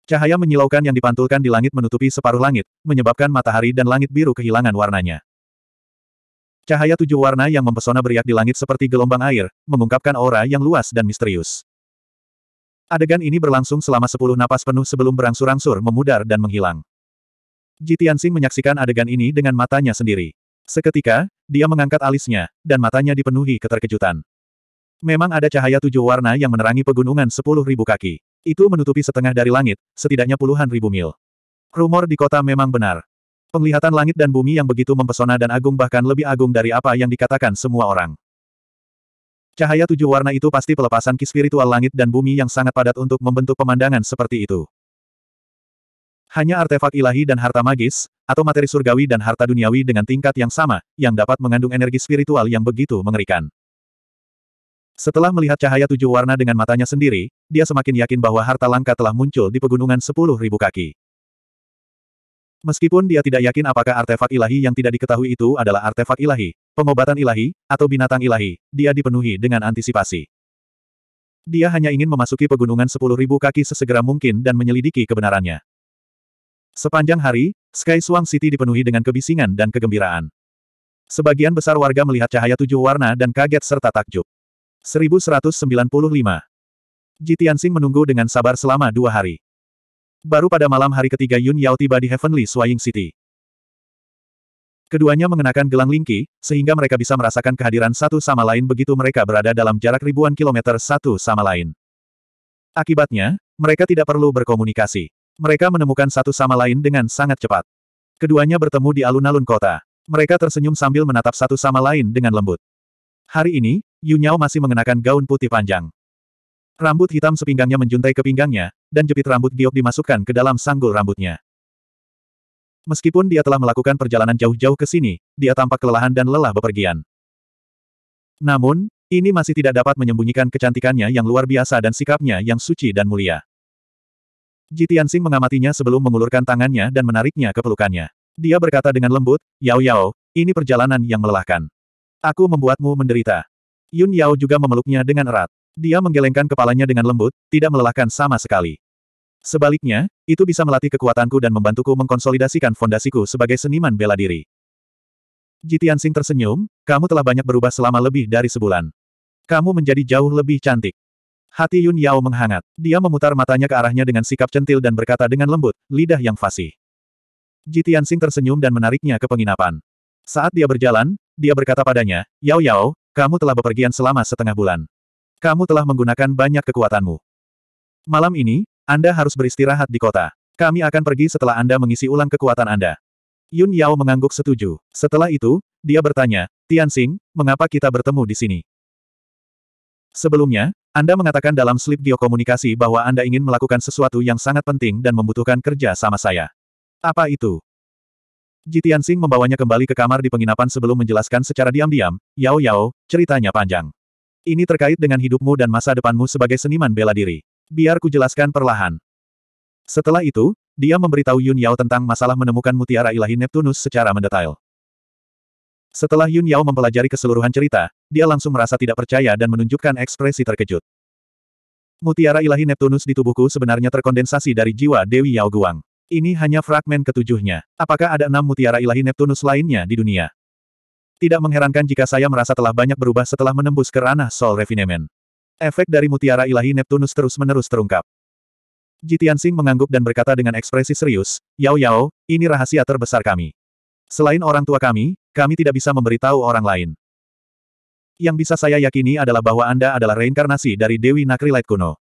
Cahaya menyilaukan yang dipantulkan di langit menutupi separuh langit, menyebabkan matahari dan langit biru kehilangan warnanya. Cahaya tujuh warna yang mempesona beriak di langit seperti gelombang air, mengungkapkan aura yang luas dan misterius. Adegan ini berlangsung selama sepuluh napas penuh sebelum berangsur-angsur memudar dan menghilang. Ji menyaksikan adegan ini dengan matanya sendiri. Seketika, dia mengangkat alisnya, dan matanya dipenuhi keterkejutan. Memang ada cahaya tujuh warna yang menerangi pegunungan sepuluh ribu kaki. Itu menutupi setengah dari langit, setidaknya puluhan ribu mil. Rumor di kota memang benar. Penglihatan langit dan bumi yang begitu mempesona dan agung bahkan lebih agung dari apa yang dikatakan semua orang. Cahaya tujuh warna itu pasti pelepasan ki spiritual langit dan bumi yang sangat padat untuk membentuk pemandangan seperti itu. Hanya artefak ilahi dan harta magis, atau materi surgawi dan harta duniawi dengan tingkat yang sama, yang dapat mengandung energi spiritual yang begitu mengerikan. Setelah melihat cahaya tujuh warna dengan matanya sendiri, dia semakin yakin bahwa harta langka telah muncul di pegunungan sepuluh ribu kaki. Meskipun dia tidak yakin apakah artefak ilahi yang tidak diketahui itu adalah artefak ilahi, pengobatan ilahi, atau binatang ilahi, dia dipenuhi dengan antisipasi. Dia hanya ingin memasuki pegunungan sepuluh ribu kaki sesegera mungkin dan menyelidiki kebenarannya. Sepanjang hari, Sky Swang City dipenuhi dengan kebisingan dan kegembiraan. Sebagian besar warga melihat cahaya tujuh warna dan kaget serta takjub. 1195. Ji Tianxing menunggu dengan sabar selama dua hari. Baru pada malam hari ketiga Yun Yao tiba di Heavenly Swaying City. Keduanya mengenakan gelang lingki, sehingga mereka bisa merasakan kehadiran satu sama lain begitu mereka berada dalam jarak ribuan kilometer satu sama lain. Akibatnya, mereka tidak perlu berkomunikasi. Mereka menemukan satu sama lain dengan sangat cepat. Keduanya bertemu di alun-alun kota. Mereka tersenyum sambil menatap satu sama lain dengan lembut. Hari ini, Yu masih mengenakan gaun putih panjang. Rambut hitam sepinggangnya menjuntai ke pinggangnya, dan jepit rambut giok dimasukkan ke dalam sanggul rambutnya. Meskipun dia telah melakukan perjalanan jauh-jauh ke sini, dia tampak kelelahan dan lelah bepergian. Namun, ini masih tidak dapat menyembunyikan kecantikannya yang luar biasa dan sikapnya yang suci dan mulia. Ji Tianxing mengamatinya sebelum mengulurkan tangannya dan menariknya ke pelukannya. Dia berkata dengan lembut, Yao Yao, ini perjalanan yang melelahkan. Aku membuatmu menderita. Yun Yao juga memeluknya dengan erat. Dia menggelengkan kepalanya dengan lembut, tidak melelahkan sama sekali. Sebaliknya, itu bisa melatih kekuatanku dan membantuku mengkonsolidasikan fondasiku sebagai seniman bela diri. Ji Tianxing tersenyum, kamu telah banyak berubah selama lebih dari sebulan. Kamu menjadi jauh lebih cantik. Hati Yun Yao menghangat. Dia memutar matanya ke arahnya dengan sikap centil dan berkata dengan lembut, lidah yang fasih. Ji Tianxing tersenyum dan menariknya ke penginapan. Saat dia berjalan, dia berkata padanya, Yao Yao, kamu telah bepergian selama setengah bulan. Kamu telah menggunakan banyak kekuatanmu. Malam ini, Anda harus beristirahat di kota. Kami akan pergi setelah Anda mengisi ulang kekuatan Anda. Yun Yao mengangguk setuju. Setelah itu, dia bertanya, Tianxing, mengapa kita bertemu di sini? Sebelumnya, Anda mengatakan dalam slip geokomunikasi bahwa Anda ingin melakukan sesuatu yang sangat penting dan membutuhkan kerja sama saya. Apa itu? Jitian Singh membawanya kembali ke kamar di penginapan sebelum menjelaskan secara diam-diam, Yao Yao, ceritanya panjang. Ini terkait dengan hidupmu dan masa depanmu sebagai seniman bela diri. Biar ku jelaskan perlahan. Setelah itu, dia memberitahu Yun Yao tentang masalah menemukan mutiara ilahi Neptunus secara mendetail. Setelah Yun Yao mempelajari keseluruhan cerita, dia langsung merasa tidak percaya dan menunjukkan ekspresi terkejut. Mutiara ilahi Neptunus di tubuhku sebenarnya terkondensasi dari jiwa Dewi Yao Guang. Ini hanya fragmen ketujuhnya. Apakah ada enam mutiara ilahi Neptunus lainnya di dunia? Tidak mengherankan jika saya merasa telah banyak berubah setelah menembus ke ranah Sol Refinement. Efek dari mutiara ilahi Neptunus terus-menerus terungkap. Jitian Sing mengangguk dan berkata dengan ekspresi serius, Yao Yao, ini rahasia terbesar kami. Selain orang tua kami, kami tidak bisa memberitahu orang lain. Yang bisa saya yakini adalah bahwa Anda adalah reinkarnasi dari Dewi Nakri Light kuno.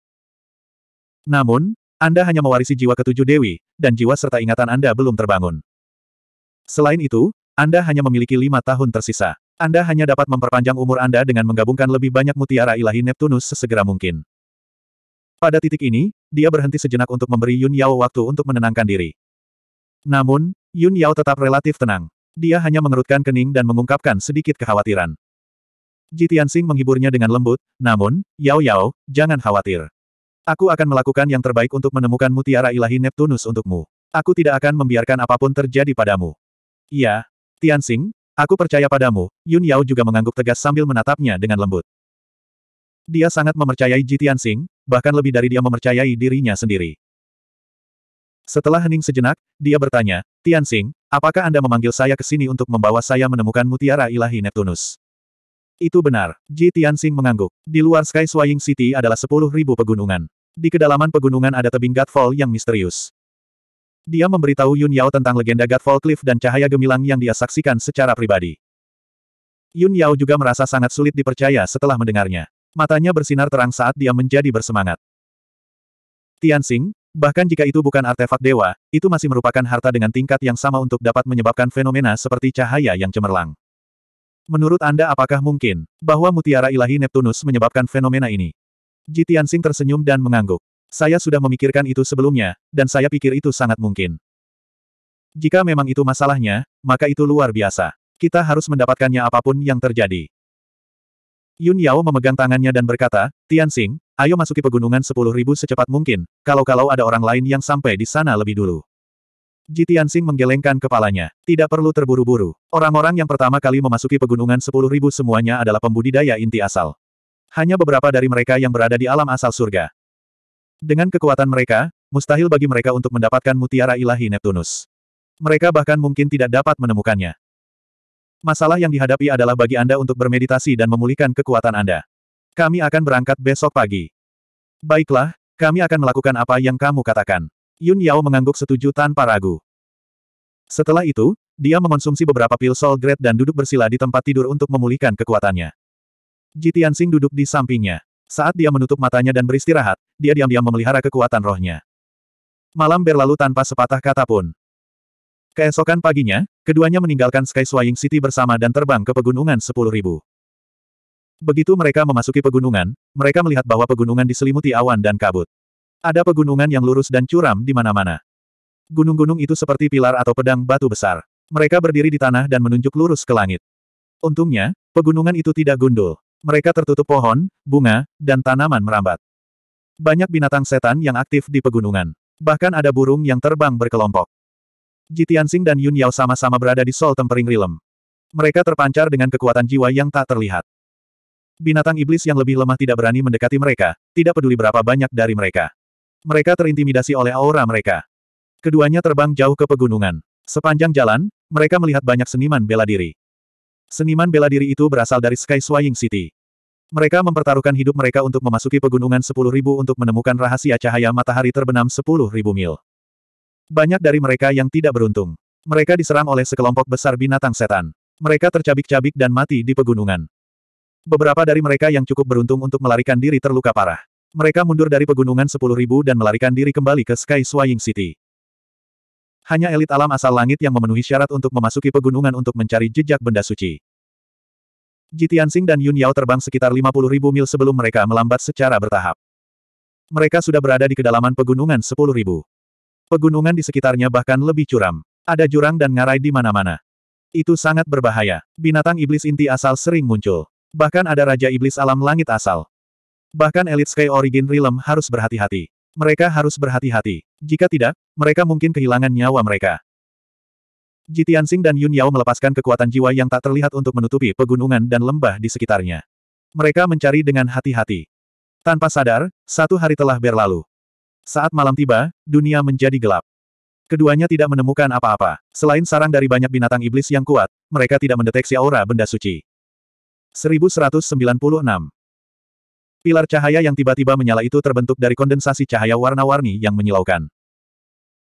Namun, Anda hanya mewarisi jiwa ketujuh Dewi, dan jiwa serta ingatan Anda belum terbangun. Selain itu, Anda hanya memiliki lima tahun tersisa. Anda hanya dapat memperpanjang umur Anda dengan menggabungkan lebih banyak mutiara ilahi Neptunus sesegera mungkin. Pada titik ini, dia berhenti sejenak untuk memberi Yun Yao waktu untuk menenangkan diri. Namun, Yun Yao tetap relatif tenang. Dia hanya mengerutkan kening dan mengungkapkan sedikit kekhawatiran. Ji menghiburnya dengan lembut, namun, Yao Yao, jangan khawatir. Aku akan melakukan yang terbaik untuk menemukan mutiara ilahi Neptunus untukmu. Aku tidak akan membiarkan apapun terjadi padamu. Iya, Tianxing, aku percaya padamu, Yun Yao juga mengangguk tegas sambil menatapnya dengan lembut. Dia sangat memercayai Ji bahkan lebih dari dia memercayai dirinya sendiri. Setelah hening sejenak, dia bertanya, Tianxing, apakah Anda memanggil saya ke sini untuk membawa saya menemukan mutiara ilahi Neptunus? Itu benar. Ji Tianxing mengangguk. Di luar Sky Swaying City adalah sepuluh ribu pegunungan. Di kedalaman pegunungan ada tebing Godfall yang misterius. Dia memberitahu Yun Yao tentang legenda Godfall Cliff dan cahaya gemilang yang dia saksikan secara pribadi. Yun Yao juga merasa sangat sulit dipercaya setelah mendengarnya. Matanya bersinar terang saat dia menjadi bersemangat. Tianxing, bahkan jika itu bukan artefak dewa, itu masih merupakan harta dengan tingkat yang sama untuk dapat menyebabkan fenomena seperti cahaya yang cemerlang. Menurut Anda apakah mungkin, bahwa mutiara ilahi Neptunus menyebabkan fenomena ini? Ji Tianxing tersenyum dan mengangguk. Saya sudah memikirkan itu sebelumnya, dan saya pikir itu sangat mungkin. Jika memang itu masalahnya, maka itu luar biasa. Kita harus mendapatkannya apapun yang terjadi. Yun Yao memegang tangannya dan berkata, Tianxing, ayo masuki pegunungan 10.000 secepat mungkin, kalau-kalau ada orang lain yang sampai di sana lebih dulu. Ji Tianxing menggelengkan kepalanya. Tidak perlu terburu-buru. Orang-orang yang pertama kali memasuki pegunungan sepuluh ribu semuanya adalah pembudidaya inti asal. Hanya beberapa dari mereka yang berada di alam asal surga. Dengan kekuatan mereka, mustahil bagi mereka untuk mendapatkan mutiara ilahi Neptunus. Mereka bahkan mungkin tidak dapat menemukannya. Masalah yang dihadapi adalah bagi Anda untuk bermeditasi dan memulihkan kekuatan Anda. Kami akan berangkat besok pagi. Baiklah, kami akan melakukan apa yang kamu katakan. Yun Yao mengangguk setuju tanpa ragu. Setelah itu, dia mengonsumsi beberapa pil Soul Grade dan duduk bersila di tempat tidur untuk memulihkan kekuatannya. Jitian Sing duduk di sampingnya. Saat dia menutup matanya dan beristirahat, dia diam-diam memelihara kekuatan rohnya. Malam berlalu tanpa sepatah kata pun. Keesokan paginya, keduanya meninggalkan Sky Swaying City bersama dan terbang ke pegunungan 10.000. Begitu mereka memasuki pegunungan, mereka melihat bahwa pegunungan diselimuti awan dan kabut. Ada pegunungan yang lurus dan curam di mana-mana gunung-gunung itu seperti pilar atau pedang batu besar. Mereka berdiri di tanah dan menunjuk lurus ke langit. Untungnya, pegunungan itu tidak gundul. Mereka tertutup pohon, bunga, dan tanaman merambat. Banyak binatang setan yang aktif di pegunungan. Bahkan ada burung yang terbang berkelompok. Ji Tianxing dan Yun Yao sama-sama berada di Sol Tempering Rilem. Mereka terpancar dengan kekuatan jiwa yang tak terlihat. Binatang iblis yang lebih lemah tidak berani mendekati mereka, tidak peduli berapa banyak dari mereka. Mereka terintimidasi oleh aura mereka. Keduanya terbang jauh ke pegunungan. Sepanjang jalan, mereka melihat banyak seniman bela diri. Seniman bela diri itu berasal dari Sky Swaying City. Mereka mempertaruhkan hidup mereka untuk memasuki pegunungan 10.000 untuk menemukan rahasia cahaya matahari terbenam 10.000 mil. Banyak dari mereka yang tidak beruntung. Mereka diserang oleh sekelompok besar binatang setan. Mereka tercabik-cabik dan mati di pegunungan. Beberapa dari mereka yang cukup beruntung untuk melarikan diri terluka parah. Mereka mundur dari pegunungan 10.000 dan melarikan diri kembali ke Sky Swaying City. Hanya elit alam asal langit yang memenuhi syarat untuk memasuki pegunungan untuk mencari jejak benda suci. Jitiansing dan Yun Yao terbang sekitar 50 ribu mil sebelum mereka melambat secara bertahap. Mereka sudah berada di kedalaman pegunungan 10 ribu. Pegunungan di sekitarnya bahkan lebih curam. Ada jurang dan ngarai di mana-mana. Itu sangat berbahaya. Binatang iblis inti asal sering muncul. Bahkan ada raja iblis alam langit asal. Bahkan elit Sky Origin Realm harus berhati-hati mereka harus berhati-hati. Jika tidak, mereka mungkin kehilangan nyawa mereka. Jitiansing dan Yun Yao melepaskan kekuatan jiwa yang tak terlihat untuk menutupi pegunungan dan lembah di sekitarnya. Mereka mencari dengan hati-hati. Tanpa sadar, satu hari telah berlalu. Saat malam tiba, dunia menjadi gelap. Keduanya tidak menemukan apa-apa. Selain sarang dari banyak binatang iblis yang kuat, mereka tidak mendeteksi aura benda suci. 1196 Pilar cahaya yang tiba-tiba menyala itu terbentuk dari kondensasi cahaya warna-warni yang menyilaukan.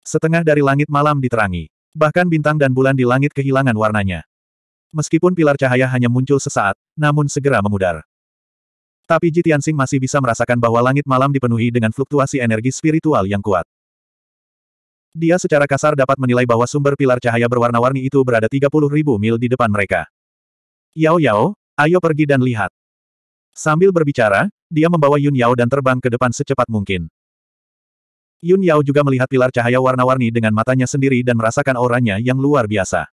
Setengah dari langit malam diterangi. Bahkan bintang dan bulan di langit kehilangan warnanya. Meskipun pilar cahaya hanya muncul sesaat, namun segera memudar. Tapi Jitiansing masih bisa merasakan bahwa langit malam dipenuhi dengan fluktuasi energi spiritual yang kuat. Dia secara kasar dapat menilai bahwa sumber pilar cahaya berwarna-warni itu berada 30.000 mil di depan mereka. Yao Yao, ayo pergi dan lihat. Sambil berbicara, dia membawa Yun Yao dan terbang ke depan secepat mungkin. Yun Yao juga melihat pilar cahaya warna-warni dengan matanya sendiri dan merasakan auranya yang luar biasa.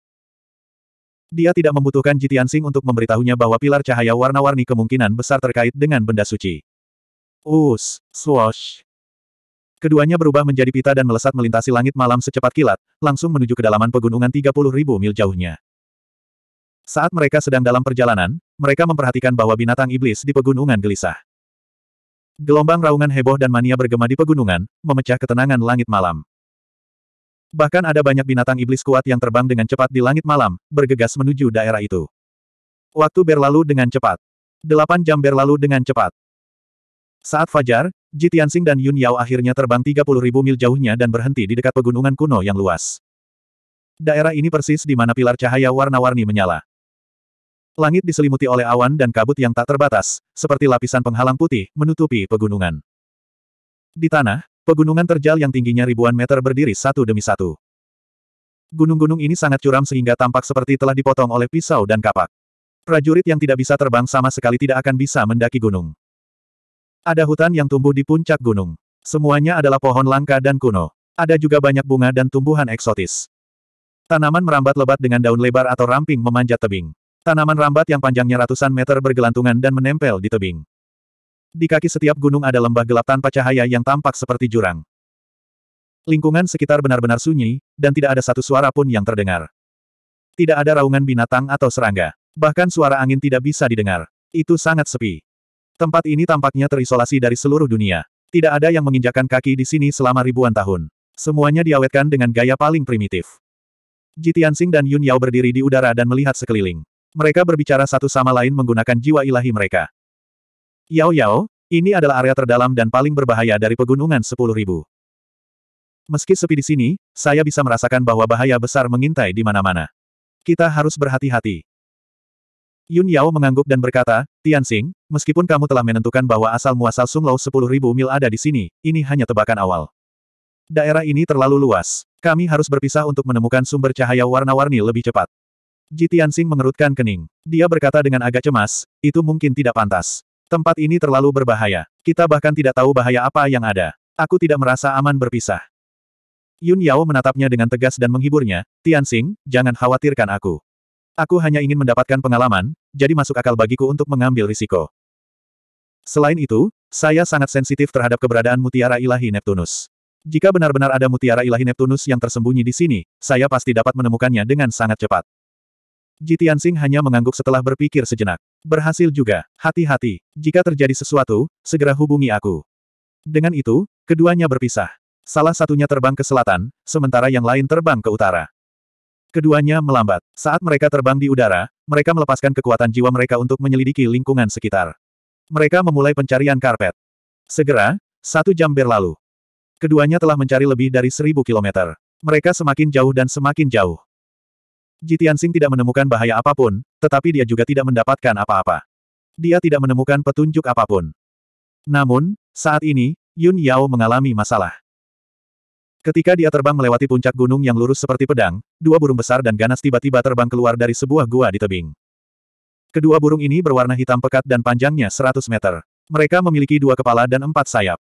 Dia tidak membutuhkan Jitian Sing untuk memberitahunya bahwa pilar cahaya warna-warni kemungkinan besar terkait dengan benda suci. Us, swosh. Keduanya berubah menjadi pita dan melesat melintasi langit malam secepat kilat, langsung menuju kedalaman pegunungan 30.000 mil jauhnya. Saat mereka sedang dalam perjalanan, mereka memperhatikan bahwa binatang iblis di pegunungan gelisah. Gelombang raungan heboh dan mania bergema di pegunungan, memecah ketenangan langit malam. Bahkan ada banyak binatang iblis kuat yang terbang dengan cepat di langit malam, bergegas menuju daerah itu. Waktu berlalu dengan cepat. Delapan jam berlalu dengan cepat. Saat fajar, Ji Tianxing dan Yun Yao akhirnya terbang 30.000 mil jauhnya dan berhenti di dekat pegunungan kuno yang luas. Daerah ini persis di mana pilar cahaya warna-warni menyala. Langit diselimuti oleh awan dan kabut yang tak terbatas, seperti lapisan penghalang putih, menutupi pegunungan. Di tanah, pegunungan terjal yang tingginya ribuan meter berdiri satu demi satu. Gunung-gunung ini sangat curam sehingga tampak seperti telah dipotong oleh pisau dan kapak. Prajurit yang tidak bisa terbang sama sekali tidak akan bisa mendaki gunung. Ada hutan yang tumbuh di puncak gunung. Semuanya adalah pohon langka dan kuno. Ada juga banyak bunga dan tumbuhan eksotis. Tanaman merambat lebat dengan daun lebar atau ramping memanjat tebing tanaman rambat yang panjangnya ratusan meter bergelantungan dan menempel di tebing. Di kaki setiap gunung ada lembah gelap tanpa cahaya yang tampak seperti jurang. Lingkungan sekitar benar-benar sunyi, dan tidak ada satu suara pun yang terdengar. Tidak ada raungan binatang atau serangga. Bahkan suara angin tidak bisa didengar. Itu sangat sepi. Tempat ini tampaknya terisolasi dari seluruh dunia. Tidak ada yang menginjakan kaki di sini selama ribuan tahun. Semuanya diawetkan dengan gaya paling primitif. Jitian Sing dan Yun Yao berdiri di udara dan melihat sekeliling. Mereka berbicara satu sama lain menggunakan jiwa ilahi mereka. Yao Yao, ini adalah area terdalam dan paling berbahaya dari pegunungan 10.000. Meski sepi di sini, saya bisa merasakan bahwa bahaya besar mengintai di mana-mana. Kita harus berhati-hati. Yun Yao mengangguk dan berkata, Tianxing, meskipun kamu telah menentukan bahwa asal-muasal sepuluh 10.000 mil ada di sini, ini hanya tebakan awal. Daerah ini terlalu luas. Kami harus berpisah untuk menemukan sumber cahaya warna-warni lebih cepat. Ji Tianxing mengerutkan kening. Dia berkata dengan agak cemas, itu mungkin tidak pantas. Tempat ini terlalu berbahaya. Kita bahkan tidak tahu bahaya apa yang ada. Aku tidak merasa aman berpisah. Yun Yao menatapnya dengan tegas dan menghiburnya, Tianxing, jangan khawatirkan aku. Aku hanya ingin mendapatkan pengalaman, jadi masuk akal bagiku untuk mengambil risiko. Selain itu, saya sangat sensitif terhadap keberadaan mutiara ilahi Neptunus. Jika benar-benar ada mutiara ilahi Neptunus yang tersembunyi di sini, saya pasti dapat menemukannya dengan sangat cepat. Jitian Singh hanya mengangguk setelah berpikir sejenak. Berhasil juga, hati-hati, jika terjadi sesuatu, segera hubungi aku. Dengan itu, keduanya berpisah. Salah satunya terbang ke selatan, sementara yang lain terbang ke utara. Keduanya melambat. Saat mereka terbang di udara, mereka melepaskan kekuatan jiwa mereka untuk menyelidiki lingkungan sekitar. Mereka memulai pencarian karpet. Segera, satu jam berlalu. Keduanya telah mencari lebih dari seribu kilometer. Mereka semakin jauh dan semakin jauh. Jitian Sing tidak menemukan bahaya apapun, tetapi dia juga tidak mendapatkan apa-apa. Dia tidak menemukan petunjuk apapun. Namun, saat ini, Yun Yao mengalami masalah. Ketika dia terbang melewati puncak gunung yang lurus seperti pedang, dua burung besar dan ganas tiba-tiba terbang keluar dari sebuah gua di tebing. Kedua burung ini berwarna hitam pekat dan panjangnya 100 meter. Mereka memiliki dua kepala dan empat sayap.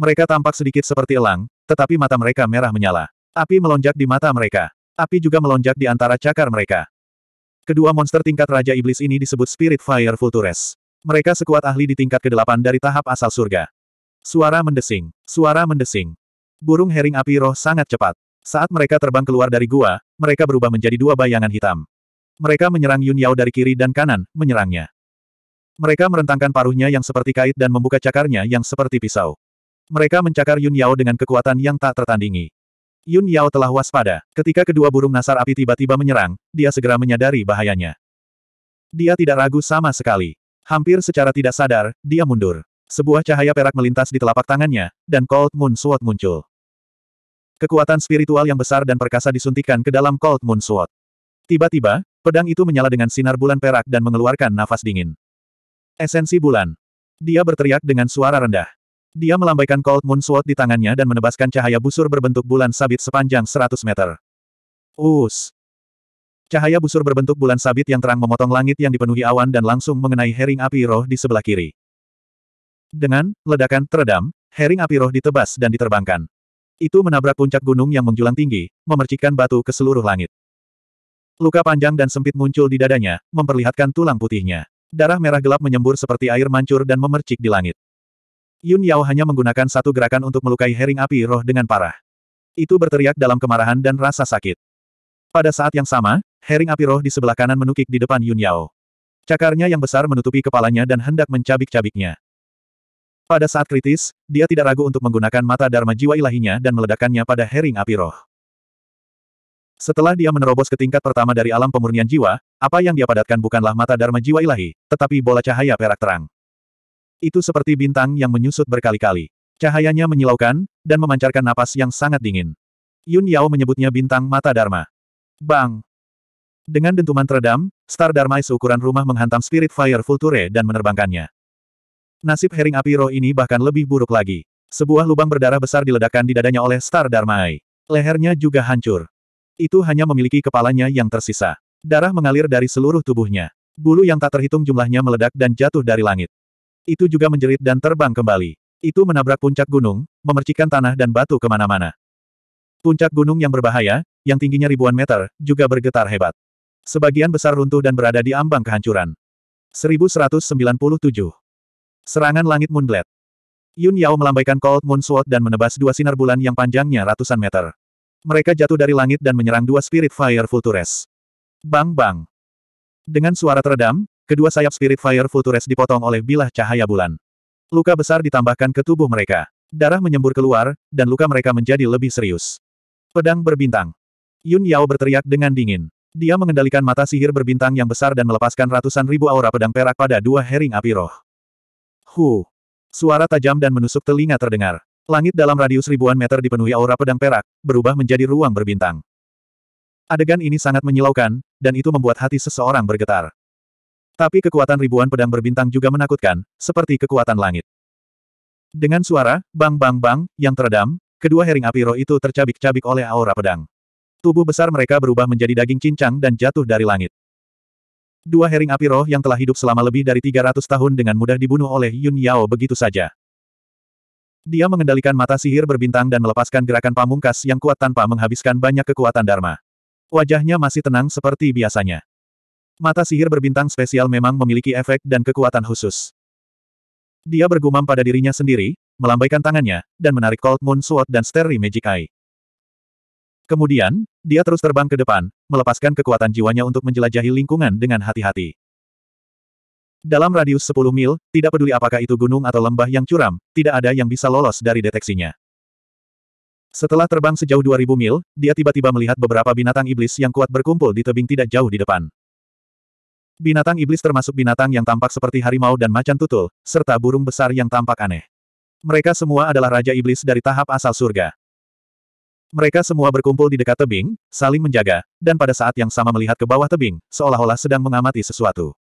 Mereka tampak sedikit seperti elang, tetapi mata mereka merah menyala. Api melonjak di mata mereka api juga melonjak di antara cakar mereka. Kedua monster tingkat Raja Iblis ini disebut Spirit Fire Vultures. Mereka sekuat ahli di tingkat ke-8 dari tahap asal surga. Suara mendesing. Suara mendesing. Burung hering api roh sangat cepat. Saat mereka terbang keluar dari gua, mereka berubah menjadi dua bayangan hitam. Mereka menyerang Yun Yao dari kiri dan kanan, menyerangnya. Mereka merentangkan paruhnya yang seperti kait dan membuka cakarnya yang seperti pisau. Mereka mencakar Yun Yao dengan kekuatan yang tak tertandingi. Yun Yao telah waspada. Ketika kedua burung nasar api tiba-tiba menyerang, dia segera menyadari bahayanya. Dia tidak ragu sama sekali. Hampir secara tidak sadar, dia mundur. Sebuah cahaya perak melintas di telapak tangannya, dan Cold Moon Sword muncul. Kekuatan spiritual yang besar dan perkasa disuntikan ke dalam Cold Moon Sword. Tiba-tiba, pedang itu menyala dengan sinar bulan perak dan mengeluarkan nafas dingin. Esensi bulan. Dia berteriak dengan suara rendah. Dia melambaikan Cold Moon Sword di tangannya dan menebaskan cahaya busur berbentuk bulan sabit sepanjang 100 meter. Us! Cahaya busur berbentuk bulan sabit yang terang memotong langit yang dipenuhi awan dan langsung mengenai Herring api roh di sebelah kiri. Dengan ledakan teredam, Herring api roh ditebas dan diterbangkan. Itu menabrak puncak gunung yang menjulang tinggi, memercikkan batu ke seluruh langit. Luka panjang dan sempit muncul di dadanya, memperlihatkan tulang putihnya. Darah merah gelap menyembur seperti air mancur dan memercik di langit. Yun Yao hanya menggunakan satu gerakan untuk melukai hering api roh dengan parah. Itu berteriak dalam kemarahan dan rasa sakit. Pada saat yang sama, hering api roh di sebelah kanan menukik di depan Yun Yao. Cakarnya yang besar menutupi kepalanya dan hendak mencabik-cabiknya. Pada saat kritis, dia tidak ragu untuk menggunakan mata Dharma jiwa ilahinya dan meledakkannya pada hering api roh. Setelah dia menerobos ke tingkat pertama dari alam pemurnian jiwa, apa yang dia padatkan bukanlah mata Dharma jiwa ilahi, tetapi bola cahaya perak terang. Itu seperti bintang yang menyusut berkali-kali. Cahayanya menyilaukan, dan memancarkan napas yang sangat dingin. Yun Yao menyebutnya bintang mata Dharma. Bang! Dengan dentuman teredam, star Dharma seukuran rumah menghantam Spirit Fire Vulture dan menerbangkannya. Nasib hering api roh ini bahkan lebih buruk lagi. Sebuah lubang berdarah besar diledakkan di dadanya oleh star Dharma Ai. Lehernya juga hancur. Itu hanya memiliki kepalanya yang tersisa. Darah mengalir dari seluruh tubuhnya. Bulu yang tak terhitung jumlahnya meledak dan jatuh dari langit. Itu juga menjerit dan terbang kembali. Itu menabrak puncak gunung, memercikan tanah dan batu kemana-mana. Puncak gunung yang berbahaya, yang tingginya ribuan meter, juga bergetar hebat. Sebagian besar runtuh dan berada di ambang kehancuran. 1197. Serangan Langit Moonblade. Yun Yao melambaikan Cold Moon Sword dan menebas dua sinar bulan yang panjangnya ratusan meter. Mereka jatuh dari langit dan menyerang dua Spirit Fire Vultures. Bang bang. Dengan suara teredam, Kedua sayap Spirit Fire Futures dipotong oleh bilah cahaya bulan. Luka besar ditambahkan ke tubuh mereka. Darah menyembur keluar, dan luka mereka menjadi lebih serius. Pedang berbintang. Yun Yao berteriak dengan dingin. Dia mengendalikan mata sihir berbintang yang besar dan melepaskan ratusan ribu aura pedang perak pada dua hering api roh. Hu. Suara tajam dan menusuk telinga terdengar. Langit dalam radius ribuan meter dipenuhi aura pedang perak, berubah menjadi ruang berbintang. Adegan ini sangat menyilaukan, dan itu membuat hati seseorang bergetar. Tapi kekuatan ribuan pedang berbintang juga menakutkan, seperti kekuatan langit. Dengan suara, bang-bang-bang, yang teredam, kedua hering api roh itu tercabik-cabik oleh aura pedang. Tubuh besar mereka berubah menjadi daging cincang dan jatuh dari langit. Dua hering api roh yang telah hidup selama lebih dari 300 tahun dengan mudah dibunuh oleh Yun Yao begitu saja. Dia mengendalikan mata sihir berbintang dan melepaskan gerakan pamungkas yang kuat tanpa menghabiskan banyak kekuatan Dharma. Wajahnya masih tenang seperti biasanya. Mata sihir berbintang spesial memang memiliki efek dan kekuatan khusus. Dia bergumam pada dirinya sendiri, melambaikan tangannya, dan menarik Cold Moon Sword dan Starry Magic Eye. Kemudian, dia terus terbang ke depan, melepaskan kekuatan jiwanya untuk menjelajahi lingkungan dengan hati-hati. Dalam radius 10 mil, tidak peduli apakah itu gunung atau lembah yang curam, tidak ada yang bisa lolos dari deteksinya. Setelah terbang sejauh 2000 mil, dia tiba-tiba melihat beberapa binatang iblis yang kuat berkumpul di tebing tidak jauh di depan. Binatang iblis termasuk binatang yang tampak seperti harimau dan macan tutul, serta burung besar yang tampak aneh. Mereka semua adalah raja iblis dari tahap asal surga. Mereka semua berkumpul di dekat tebing, saling menjaga, dan pada saat yang sama melihat ke bawah tebing, seolah-olah sedang mengamati sesuatu.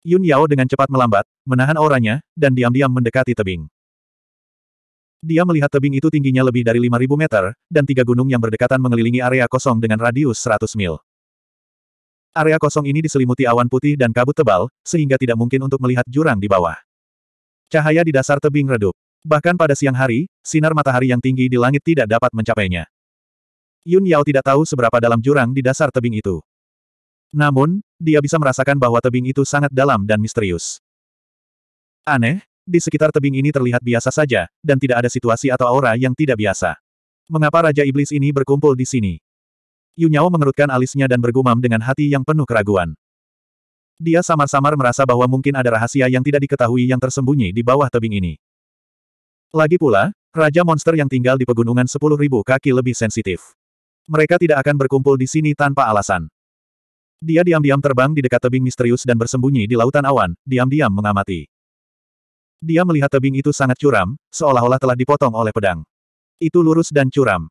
Yun Yao dengan cepat melambat, menahan auranya, dan diam-diam mendekati tebing. Dia melihat tebing itu tingginya lebih dari 5.000 meter, dan tiga gunung yang berdekatan mengelilingi area kosong dengan radius 100 mil. Area kosong ini diselimuti awan putih dan kabut tebal, sehingga tidak mungkin untuk melihat jurang di bawah. Cahaya di dasar tebing redup. Bahkan pada siang hari, sinar matahari yang tinggi di langit tidak dapat mencapainya. Yun Yao tidak tahu seberapa dalam jurang di dasar tebing itu. Namun, dia bisa merasakan bahwa tebing itu sangat dalam dan misterius. Aneh, di sekitar tebing ini terlihat biasa saja, dan tidak ada situasi atau aura yang tidak biasa. Mengapa Raja Iblis ini berkumpul di sini? Yunyao mengerutkan alisnya dan bergumam dengan hati yang penuh keraguan. Dia samar-samar merasa bahwa mungkin ada rahasia yang tidak diketahui yang tersembunyi di bawah tebing ini. Lagi pula, raja monster yang tinggal di pegunungan 10.000 kaki lebih sensitif. Mereka tidak akan berkumpul di sini tanpa alasan. Dia diam-diam terbang di dekat tebing misterius dan bersembunyi di lautan awan, diam-diam mengamati. Dia melihat tebing itu sangat curam, seolah-olah telah dipotong oleh pedang. Itu lurus dan curam.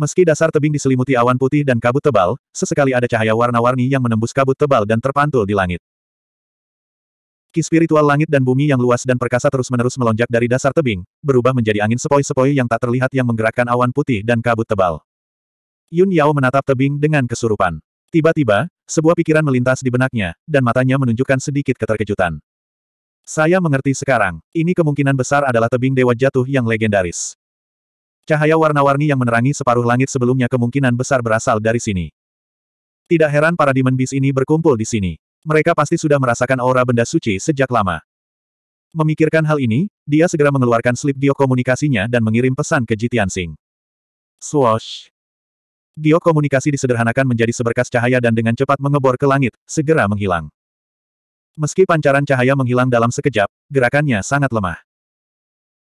Meski dasar tebing diselimuti awan putih dan kabut tebal, sesekali ada cahaya warna-warni yang menembus kabut tebal dan terpantul di langit. Ki spiritual langit dan bumi yang luas dan perkasa terus-menerus melonjak dari dasar tebing, berubah menjadi angin sepoi-sepoi yang tak terlihat yang menggerakkan awan putih dan kabut tebal. Yun Yao menatap tebing dengan kesurupan. Tiba-tiba, sebuah pikiran melintas di benaknya, dan matanya menunjukkan sedikit keterkejutan. Saya mengerti sekarang, ini kemungkinan besar adalah tebing dewa jatuh yang legendaris. Cahaya warna-warni yang menerangi separuh langit sebelumnya kemungkinan besar berasal dari sini. Tidak heran para Demon Beast ini berkumpul di sini. Mereka pasti sudah merasakan aura benda suci sejak lama. Memikirkan hal ini, dia segera mengeluarkan slip dio dan mengirim pesan ke Jitian Sing. Swoosh! Dio disederhanakan menjadi seberkas cahaya dan dengan cepat mengebor ke langit, segera menghilang. Meski pancaran cahaya menghilang dalam sekejap, gerakannya sangat lemah.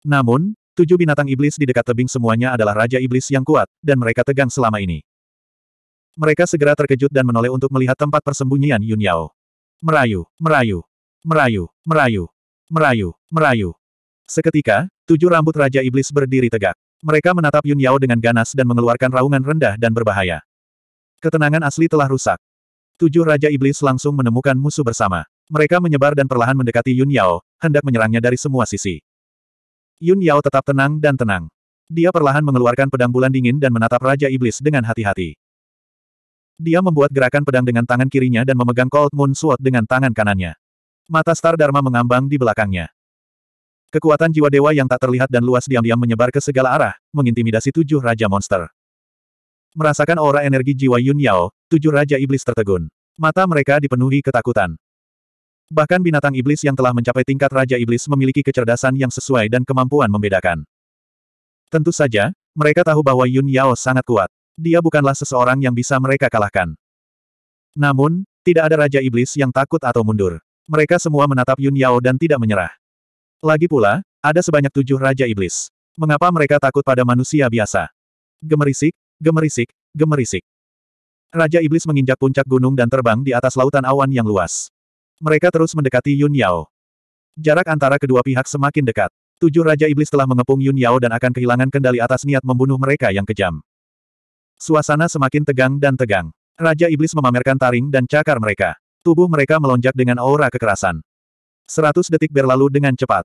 Namun, Tujuh binatang iblis di dekat tebing semuanya adalah Raja Iblis yang kuat, dan mereka tegang selama ini. Mereka segera terkejut dan menoleh untuk melihat tempat persembunyian Yun Yao. Merayu, merayu, merayu, merayu, merayu, merayu. Seketika, tujuh rambut Raja Iblis berdiri tegak. Mereka menatap Yun Yao dengan ganas dan mengeluarkan raungan rendah dan berbahaya. Ketenangan asli telah rusak. Tujuh Raja Iblis langsung menemukan musuh bersama. Mereka menyebar dan perlahan mendekati Yun Yao, hendak menyerangnya dari semua sisi. Yun Yao tetap tenang dan tenang. Dia perlahan mengeluarkan pedang bulan dingin dan menatap Raja Iblis dengan hati-hati. Dia membuat gerakan pedang dengan tangan kirinya dan memegang Cold Moon Sword dengan tangan kanannya. Mata Star Dharma mengambang di belakangnya. Kekuatan jiwa dewa yang tak terlihat dan luas diam-diam menyebar ke segala arah, mengintimidasi tujuh Raja Monster. Merasakan aura energi jiwa Yun Yao, tujuh Raja Iblis tertegun. Mata mereka dipenuhi ketakutan. Bahkan binatang iblis yang telah mencapai tingkat Raja Iblis memiliki kecerdasan yang sesuai dan kemampuan membedakan. Tentu saja, mereka tahu bahwa Yun Yao sangat kuat. Dia bukanlah seseorang yang bisa mereka kalahkan. Namun, tidak ada Raja Iblis yang takut atau mundur. Mereka semua menatap Yun Yao dan tidak menyerah. Lagi pula, ada sebanyak tujuh Raja Iblis. Mengapa mereka takut pada manusia biasa? Gemerisik, gemerisik, gemerisik. Raja Iblis menginjak puncak gunung dan terbang di atas lautan awan yang luas. Mereka terus mendekati Yun Yao. Jarak antara kedua pihak semakin dekat. Tujuh Raja Iblis telah mengepung Yun Yao dan akan kehilangan kendali atas niat membunuh mereka yang kejam. Suasana semakin tegang dan tegang. Raja Iblis memamerkan taring dan cakar mereka. Tubuh mereka melonjak dengan aura kekerasan. Seratus detik berlalu dengan cepat.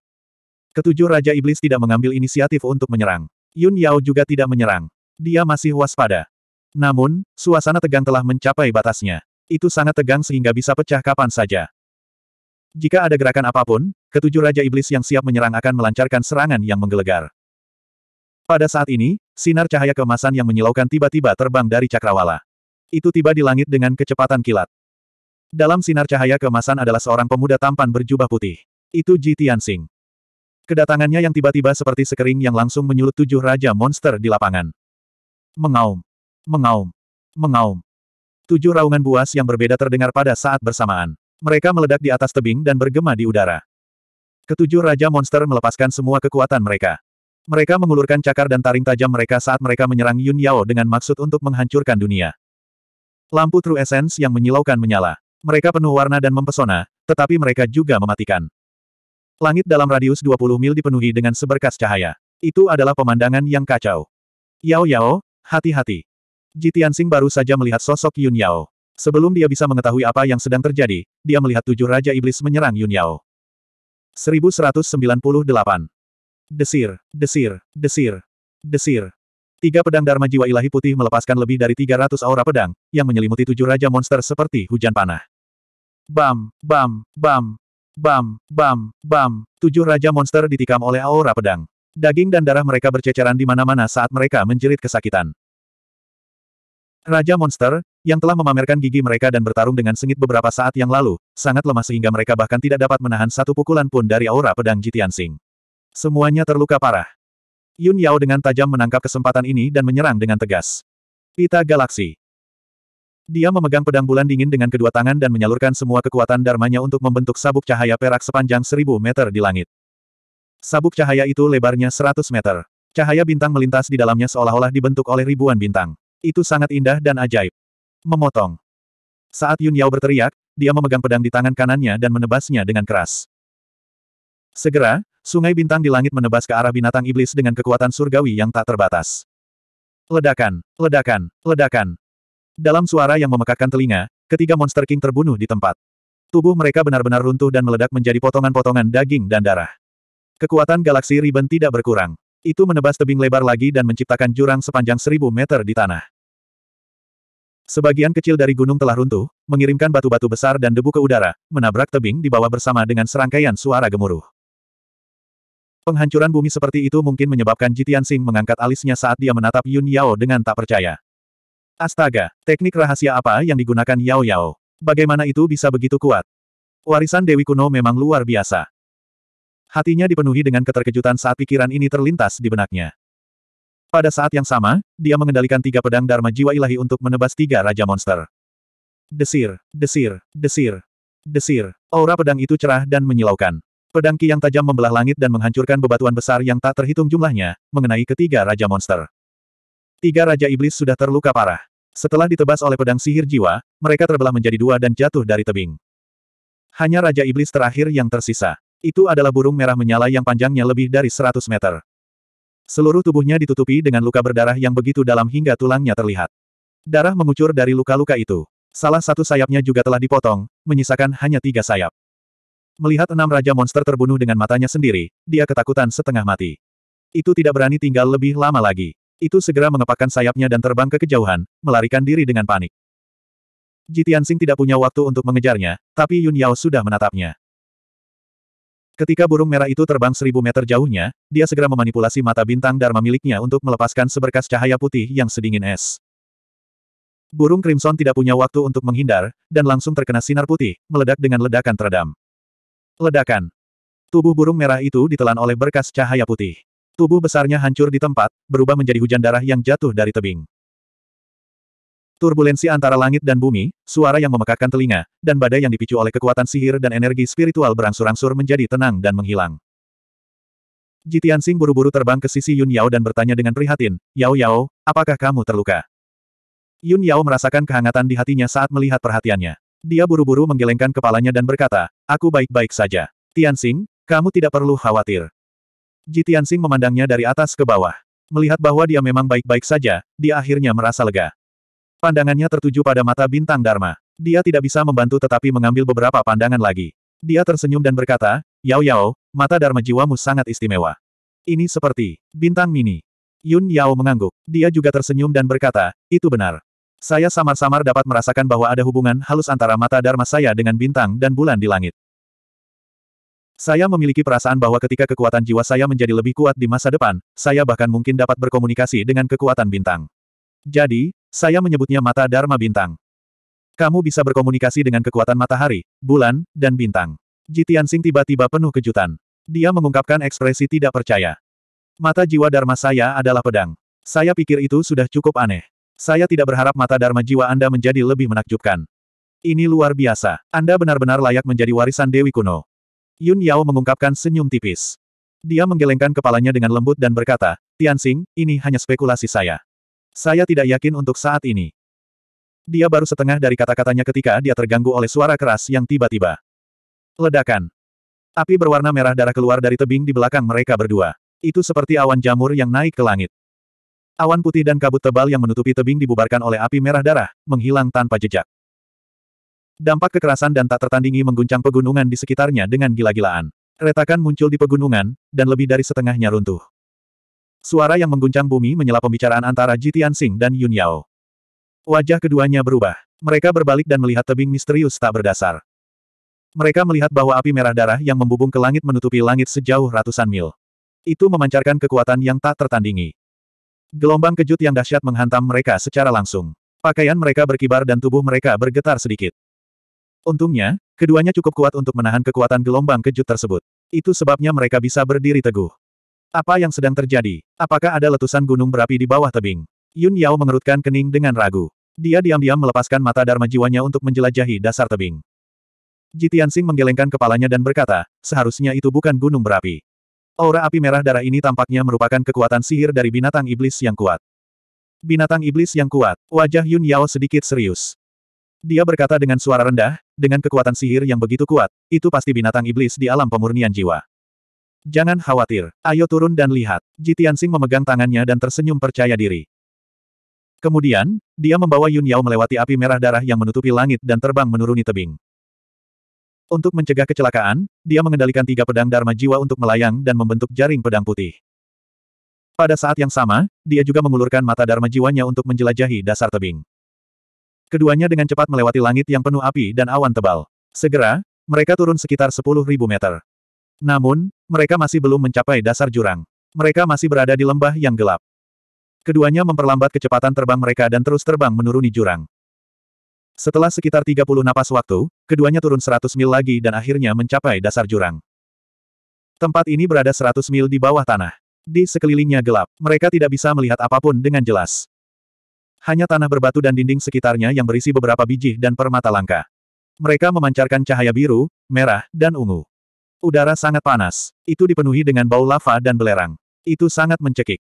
Ketujuh Raja Iblis tidak mengambil inisiatif untuk menyerang. Yun Yao juga tidak menyerang. Dia masih waspada. Namun, suasana tegang telah mencapai batasnya. Itu sangat tegang sehingga bisa pecah kapan saja. Jika ada gerakan apapun, ketujuh Raja Iblis yang siap menyerang akan melancarkan serangan yang menggelegar. Pada saat ini, sinar cahaya kemasan yang menyilaukan tiba-tiba terbang dari cakrawala. Itu tiba di langit dengan kecepatan kilat. Dalam sinar cahaya kemasan adalah seorang pemuda tampan berjubah putih. Itu Ji Tianxing. Kedatangannya yang tiba-tiba seperti sekering yang langsung menyulut tujuh raja monster di lapangan. Mengaum. Mengaum. Mengaum. Tujuh raungan buas yang berbeda terdengar pada saat bersamaan. Mereka meledak di atas tebing dan bergema di udara. Ketujuh Raja Monster melepaskan semua kekuatan mereka. Mereka mengulurkan cakar dan taring tajam mereka saat mereka menyerang Yun Yao dengan maksud untuk menghancurkan dunia. Lampu True Essence yang menyilaukan menyala. Mereka penuh warna dan mempesona, tetapi mereka juga mematikan. Langit dalam radius 20 mil dipenuhi dengan seberkas cahaya. Itu adalah pemandangan yang kacau. Yao Yao, hati-hati. Sing baru saja melihat sosok Yun Yao. Sebelum dia bisa mengetahui apa yang sedang terjadi, dia melihat tujuh Raja Iblis menyerang Yun Yao. 1198. Desir, desir, desir, desir. Tiga pedang Dharma Jiwa Ilahi Putih melepaskan lebih dari 300 aura pedang, yang menyelimuti tujuh Raja Monster seperti hujan panah. Bam, bam, bam, bam, bam, bam. Tujuh Raja Monster ditikam oleh aura pedang. Daging dan darah mereka berceceran di mana-mana saat mereka menjerit kesakitan. Raja Monster, yang telah memamerkan gigi mereka dan bertarung dengan sengit beberapa saat yang lalu, sangat lemah sehingga mereka bahkan tidak dapat menahan satu pukulan pun dari aura pedang Jitian Sing. Semuanya terluka parah. Yun Yao dengan tajam menangkap kesempatan ini dan menyerang dengan tegas. Pita Galaksi Dia memegang pedang bulan dingin dengan kedua tangan dan menyalurkan semua kekuatan darmanya untuk membentuk sabuk cahaya perak sepanjang seribu meter di langit. Sabuk cahaya itu lebarnya seratus meter. Cahaya bintang melintas di dalamnya seolah-olah dibentuk oleh ribuan bintang. Itu sangat indah dan ajaib. Memotong. Saat Yun Yao berteriak, dia memegang pedang di tangan kanannya dan menebasnya dengan keras. Segera, sungai bintang di langit menebas ke arah binatang iblis dengan kekuatan surgawi yang tak terbatas. Ledakan, ledakan, ledakan. Dalam suara yang memekakkan telinga, ketiga monster king terbunuh di tempat. Tubuh mereka benar-benar runtuh dan meledak menjadi potongan-potongan daging dan darah. Kekuatan galaksi Ribbon tidak berkurang. Itu menebas tebing lebar lagi dan menciptakan jurang sepanjang seribu meter di tanah. Sebagian kecil dari gunung telah runtuh, mengirimkan batu-batu besar dan debu ke udara, menabrak tebing di bawah bersama dengan serangkaian suara gemuruh. Penghancuran bumi seperti itu mungkin menyebabkan Jitian Sing mengangkat alisnya saat dia menatap Yun Yao dengan tak percaya. Astaga, teknik rahasia apa yang digunakan Yao Yao? Bagaimana itu bisa begitu kuat? Warisan Dewi kuno memang luar biasa. Hatinya dipenuhi dengan keterkejutan saat pikiran ini terlintas di benaknya. Pada saat yang sama, dia mengendalikan tiga pedang Dharma Jiwa Ilahi untuk menebas tiga Raja Monster. Desir, desir, desir, desir. Aura pedang itu cerah dan menyilaukan. Pedang Ki yang tajam membelah langit dan menghancurkan bebatuan besar yang tak terhitung jumlahnya, mengenai ketiga Raja Monster. Tiga Raja Iblis sudah terluka parah. Setelah ditebas oleh pedang sihir jiwa, mereka terbelah menjadi dua dan jatuh dari tebing. Hanya Raja Iblis terakhir yang tersisa. Itu adalah burung merah menyala yang panjangnya lebih dari 100 meter. Seluruh tubuhnya ditutupi dengan luka berdarah yang begitu dalam hingga tulangnya terlihat. Darah mengucur dari luka-luka itu. Salah satu sayapnya juga telah dipotong, menyisakan hanya tiga sayap. Melihat enam raja monster terbunuh dengan matanya sendiri, dia ketakutan setengah mati. Itu tidak berani tinggal lebih lama lagi. Itu segera mengepakkan sayapnya dan terbang ke kejauhan, melarikan diri dengan panik. Jitian Sing tidak punya waktu untuk mengejarnya, tapi Yun Yao sudah menatapnya. Ketika burung merah itu terbang seribu meter jauhnya, dia segera memanipulasi mata bintang Dharma miliknya untuk melepaskan seberkas cahaya putih yang sedingin es. Burung Crimson tidak punya waktu untuk menghindar, dan langsung terkena sinar putih, meledak dengan ledakan teredam. Ledakan. Tubuh burung merah itu ditelan oleh berkas cahaya putih. Tubuh besarnya hancur di tempat, berubah menjadi hujan darah yang jatuh dari tebing. Turbulensi antara langit dan bumi, suara yang memekakkan telinga, dan badai yang dipicu oleh kekuatan sihir dan energi spiritual berangsur-angsur menjadi tenang dan menghilang. Jitian Sing buru-buru terbang ke sisi Yun Yao dan bertanya dengan prihatin, Yao Yao, apakah kamu terluka? Yun Yao merasakan kehangatan di hatinya saat melihat perhatiannya. Dia buru-buru menggelengkan kepalanya dan berkata, aku baik-baik saja. Tian Sing, kamu tidak perlu khawatir. Jitian Sing memandangnya dari atas ke bawah. Melihat bahwa dia memang baik-baik saja, dia akhirnya merasa lega. Pandangannya tertuju pada mata bintang Dharma. Dia tidak bisa membantu tetapi mengambil beberapa pandangan lagi. Dia tersenyum dan berkata, Yao Yao, mata Dharma jiwamu sangat istimewa. Ini seperti bintang mini. Yun Yao mengangguk. Dia juga tersenyum dan berkata, itu benar. Saya samar-samar dapat merasakan bahwa ada hubungan halus antara mata Dharma saya dengan bintang dan bulan di langit. Saya memiliki perasaan bahwa ketika kekuatan jiwa saya menjadi lebih kuat di masa depan, saya bahkan mungkin dapat berkomunikasi dengan kekuatan bintang. Jadi, saya menyebutnya mata Dharma Bintang. Kamu bisa berkomunikasi dengan kekuatan matahari, bulan, dan bintang. Jitian Sing tiba-tiba penuh kejutan. Dia mengungkapkan ekspresi tidak percaya. Mata jiwa Dharma saya adalah pedang. Saya pikir itu sudah cukup aneh. Saya tidak berharap mata Dharma jiwa Anda menjadi lebih menakjubkan. Ini luar biasa. Anda benar-benar layak menjadi warisan Dewi kuno. Yun Yao mengungkapkan senyum tipis. Dia menggelengkan kepalanya dengan lembut dan berkata, Tianxing, ini hanya spekulasi saya. Saya tidak yakin untuk saat ini. Dia baru setengah dari kata-katanya ketika dia terganggu oleh suara keras yang tiba-tiba. Ledakan. Api berwarna merah darah keluar dari tebing di belakang mereka berdua. Itu seperti awan jamur yang naik ke langit. Awan putih dan kabut tebal yang menutupi tebing dibubarkan oleh api merah darah, menghilang tanpa jejak. Dampak kekerasan dan tak tertandingi mengguncang pegunungan di sekitarnya dengan gila-gilaan. Retakan muncul di pegunungan, dan lebih dari setengahnya runtuh. Suara yang mengguncang bumi menyela pembicaraan antara Jitian Sing dan Yun Yao. Wajah keduanya berubah. Mereka berbalik dan melihat tebing misterius tak berdasar. Mereka melihat bahwa api merah darah yang membubung ke langit menutupi langit sejauh ratusan mil. Itu memancarkan kekuatan yang tak tertandingi. Gelombang kejut yang dahsyat menghantam mereka secara langsung. Pakaian mereka berkibar dan tubuh mereka bergetar sedikit. Untungnya, keduanya cukup kuat untuk menahan kekuatan gelombang kejut tersebut. Itu sebabnya mereka bisa berdiri teguh. Apa yang sedang terjadi? Apakah ada letusan gunung berapi di bawah tebing? Yun Yao mengerutkan kening dengan ragu. Dia diam-diam melepaskan mata Dharma jiwanya untuk menjelajahi dasar tebing. Sing menggelengkan kepalanya dan berkata, seharusnya itu bukan gunung berapi. Aura api merah darah ini tampaknya merupakan kekuatan sihir dari binatang iblis yang kuat. Binatang iblis yang kuat, wajah Yun Yao sedikit serius. Dia berkata dengan suara rendah, dengan kekuatan sihir yang begitu kuat, itu pasti binatang iblis di alam pemurnian jiwa. Jangan khawatir, ayo turun dan lihat. Tianxing memegang tangannya dan tersenyum percaya diri. Kemudian, dia membawa Yun Yao melewati api merah darah yang menutupi langit dan terbang menuruni tebing. Untuk mencegah kecelakaan, dia mengendalikan tiga pedang Dharma Jiwa untuk melayang dan membentuk jaring pedang putih. Pada saat yang sama, dia juga mengulurkan mata Dharma jiwanya untuk menjelajahi dasar tebing. Keduanya dengan cepat melewati langit yang penuh api dan awan tebal. Segera, mereka turun sekitar 10.000 meter. Namun, mereka masih belum mencapai dasar jurang. Mereka masih berada di lembah yang gelap. Keduanya memperlambat kecepatan terbang mereka dan terus terbang menuruni jurang. Setelah sekitar 30 napas waktu, keduanya turun 100 mil lagi dan akhirnya mencapai dasar jurang. Tempat ini berada 100 mil di bawah tanah. Di sekelilingnya gelap, mereka tidak bisa melihat apapun dengan jelas. Hanya tanah berbatu dan dinding sekitarnya yang berisi beberapa biji dan permata langka. Mereka memancarkan cahaya biru, merah, dan ungu. Udara sangat panas. Itu dipenuhi dengan bau lava dan belerang. Itu sangat mencekik.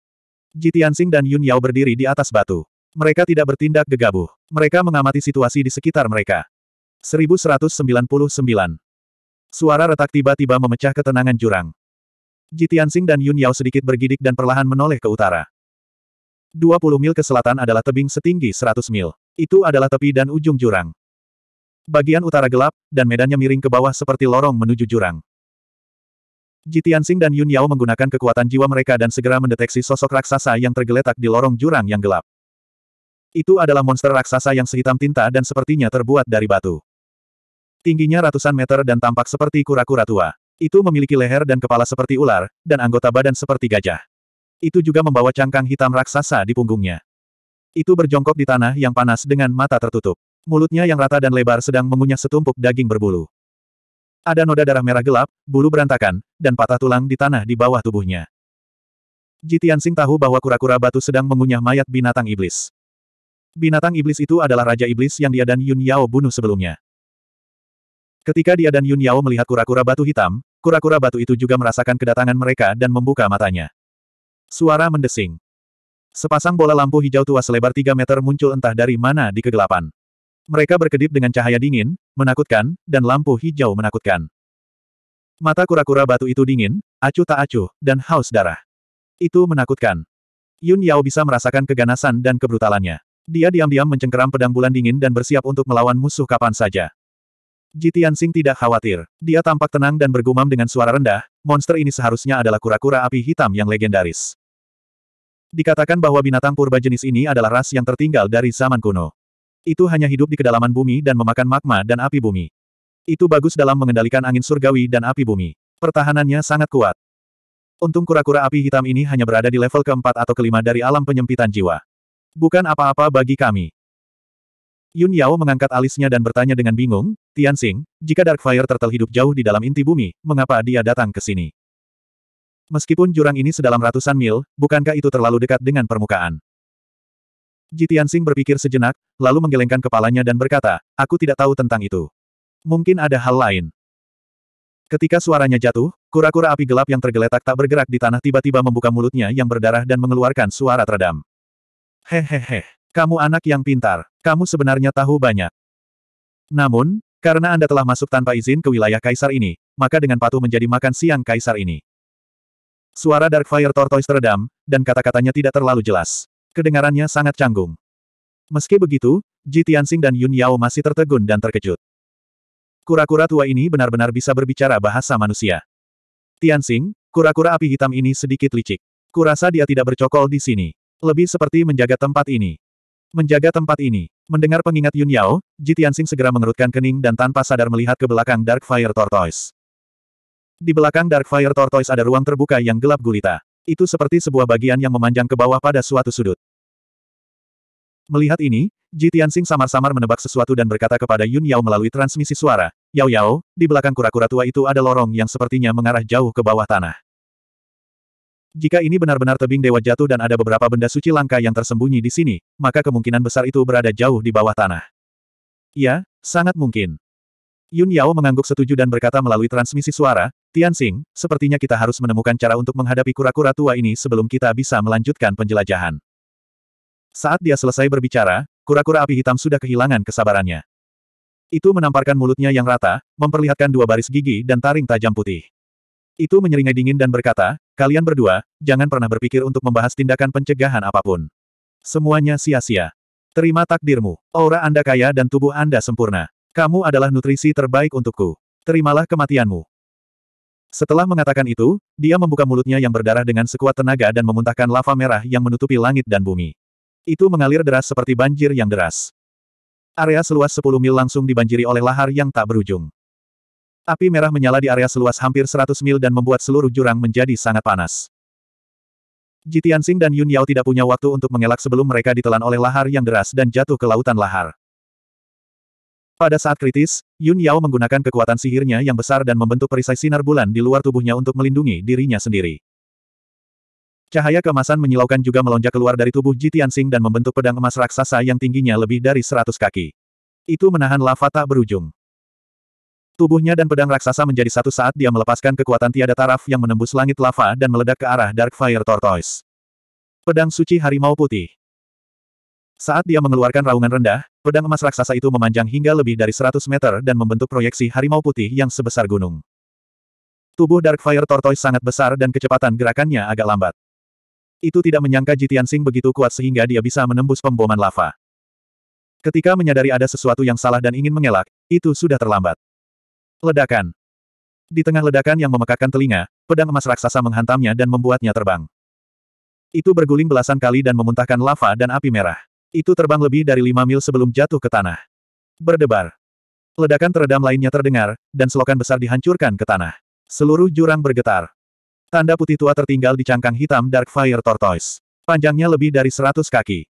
Jitiansing dan Yun Yao berdiri di atas batu. Mereka tidak bertindak gegabah. Mereka mengamati situasi di sekitar mereka. 1199. Suara retak tiba-tiba memecah ketenangan jurang. Jitiansing dan Yun Yao sedikit bergidik dan perlahan menoleh ke utara. 20 mil ke selatan adalah tebing setinggi 100 mil. Itu adalah tepi dan ujung jurang. Bagian utara gelap, dan medannya miring ke bawah seperti lorong menuju jurang. Ji Tianxing dan Yun Yao menggunakan kekuatan jiwa mereka dan segera mendeteksi sosok raksasa yang tergeletak di lorong jurang yang gelap. Itu adalah monster raksasa yang sehitam tinta dan sepertinya terbuat dari batu. Tingginya ratusan meter dan tampak seperti kura-kura tua. Itu memiliki leher dan kepala seperti ular, dan anggota badan seperti gajah. Itu juga membawa cangkang hitam raksasa di punggungnya. Itu berjongkok di tanah yang panas dengan mata tertutup. Mulutnya yang rata dan lebar sedang mengunyah setumpuk daging berbulu. Ada noda darah merah gelap, bulu berantakan, dan patah tulang di tanah di bawah tubuhnya. Jitian Sing tahu bahwa kura-kura batu sedang mengunyah mayat binatang iblis. Binatang iblis itu adalah raja iblis yang dia dan Yun Yao bunuh sebelumnya. Ketika dia dan Yun Yao melihat kura-kura batu hitam, kura-kura batu itu juga merasakan kedatangan mereka dan membuka matanya. Suara mendesing. Sepasang bola lampu hijau tua selebar 3 meter muncul entah dari mana di kegelapan. Mereka berkedip dengan cahaya dingin, menakutkan, dan lampu hijau menakutkan. Mata kura-kura batu itu dingin, acuh tak acuh, dan haus darah. Itu menakutkan. Yun Yao bisa merasakan keganasan dan kebrutalannya. Dia diam-diam mencengkeram pedang bulan dingin dan bersiap untuk melawan musuh kapan saja. Jitian Sing tidak khawatir. Dia tampak tenang dan bergumam dengan suara rendah, monster ini seharusnya adalah kura-kura api hitam yang legendaris. Dikatakan bahwa binatang purba jenis ini adalah ras yang tertinggal dari zaman kuno. Itu hanya hidup di kedalaman bumi dan memakan magma dan api bumi. Itu bagus dalam mengendalikan angin surgawi dan api bumi. Pertahanannya sangat kuat. Untung kura-kura api hitam ini hanya berada di level keempat atau kelima dari alam penyempitan jiwa. Bukan apa-apa bagi kami. Yun Yao mengangkat alisnya dan bertanya dengan bingung, Tian Xing, jika Fire Turtle hidup jauh di dalam inti bumi, mengapa dia datang ke sini? Meskipun jurang ini sedalam ratusan mil, bukankah itu terlalu dekat dengan permukaan? Jitian Sing berpikir sejenak, lalu menggelengkan kepalanya dan berkata, aku tidak tahu tentang itu. Mungkin ada hal lain. Ketika suaranya jatuh, kura-kura api gelap yang tergeletak tak bergerak di tanah tiba-tiba membuka mulutnya yang berdarah dan mengeluarkan suara teredam. Hehehe, kamu anak yang pintar, kamu sebenarnya tahu banyak. Namun, karena Anda telah masuk tanpa izin ke wilayah kaisar ini, maka dengan patuh menjadi makan siang kaisar ini. Suara Darkfire Tortoise teredam, dan kata-katanya tidak terlalu jelas. Kedengarannya sangat canggung. Meski begitu, Ji Tianxing dan Yun Yao masih tertegun dan terkejut. Kura-kura tua ini benar-benar bisa berbicara bahasa manusia. Tianxing, kura-kura api hitam ini sedikit licik. Kurasa dia tidak bercokol di sini. Lebih seperti menjaga tempat ini. Menjaga tempat ini. Mendengar pengingat Yun Yao, Ji Tianxing segera mengerutkan kening dan tanpa sadar melihat ke belakang Dark Fire Tortoise. Di belakang Dark Fire Tortoise ada ruang terbuka yang gelap gulita. Itu seperti sebuah bagian yang memanjang ke bawah pada suatu sudut. Melihat ini, Ji Tianxing samar-samar menebak sesuatu dan berkata kepada Yun Yao melalui transmisi suara, Yao Yao, di belakang kura-kura tua itu ada lorong yang sepertinya mengarah jauh ke bawah tanah. Jika ini benar-benar tebing dewa jatuh dan ada beberapa benda suci langka yang tersembunyi di sini, maka kemungkinan besar itu berada jauh di bawah tanah. Ya, sangat mungkin. Yun Yao mengangguk setuju dan berkata melalui transmisi suara, Tianxing, sepertinya kita harus menemukan cara untuk menghadapi kura-kura tua ini sebelum kita bisa melanjutkan penjelajahan. Saat dia selesai berbicara, kura-kura api hitam sudah kehilangan kesabarannya. Itu menamparkan mulutnya yang rata, memperlihatkan dua baris gigi dan taring tajam putih. Itu menyeringai dingin dan berkata, kalian berdua, jangan pernah berpikir untuk membahas tindakan pencegahan apapun. Semuanya sia-sia. Terima takdirmu. Aura Anda kaya dan tubuh Anda sempurna. Kamu adalah nutrisi terbaik untukku. Terimalah kematianmu. Setelah mengatakan itu, dia membuka mulutnya yang berdarah dengan sekuat tenaga dan memuntahkan lava merah yang menutupi langit dan bumi. Itu mengalir deras seperti banjir yang deras. Area seluas 10 mil langsung dibanjiri oleh lahar yang tak berujung. Api merah menyala di area seluas hampir 100 mil dan membuat seluruh jurang menjadi sangat panas. Jitiansing dan Yun Yao tidak punya waktu untuk mengelak sebelum mereka ditelan oleh lahar yang deras dan jatuh ke lautan lahar. Pada saat kritis, Yun Yao menggunakan kekuatan sihirnya yang besar dan membentuk perisai sinar bulan di luar tubuhnya untuk melindungi dirinya sendiri. Cahaya kemasan menyilaukan juga melonjak keluar dari tubuh Ji Tianxing dan membentuk pedang emas raksasa yang tingginya lebih dari seratus kaki. Itu menahan lava tak berujung. Tubuhnya dan pedang raksasa menjadi satu saat dia melepaskan kekuatan tiada taraf yang menembus langit lava dan meledak ke arah Dark Fire Tortoise. Pedang Suci Harimau Putih Saat dia mengeluarkan raungan rendah, pedang emas raksasa itu memanjang hingga lebih dari 100 meter dan membentuk proyeksi harimau putih yang sebesar gunung. Tubuh Dark Fire Tortoise sangat besar dan kecepatan gerakannya agak lambat itu tidak menyangka Jitian Sing begitu kuat sehingga dia bisa menembus pemboman lava. Ketika menyadari ada sesuatu yang salah dan ingin mengelak, itu sudah terlambat. Ledakan. Di tengah ledakan yang memekakkan telinga, pedang emas raksasa menghantamnya dan membuatnya terbang. Itu berguling belasan kali dan memuntahkan lava dan api merah. Itu terbang lebih dari lima mil sebelum jatuh ke tanah. Berdebar. Ledakan teredam lainnya terdengar, dan selokan besar dihancurkan ke tanah. Seluruh jurang bergetar. Tanda putih tua tertinggal di cangkang hitam Dark Fire Tortoise. Panjangnya lebih dari seratus kaki.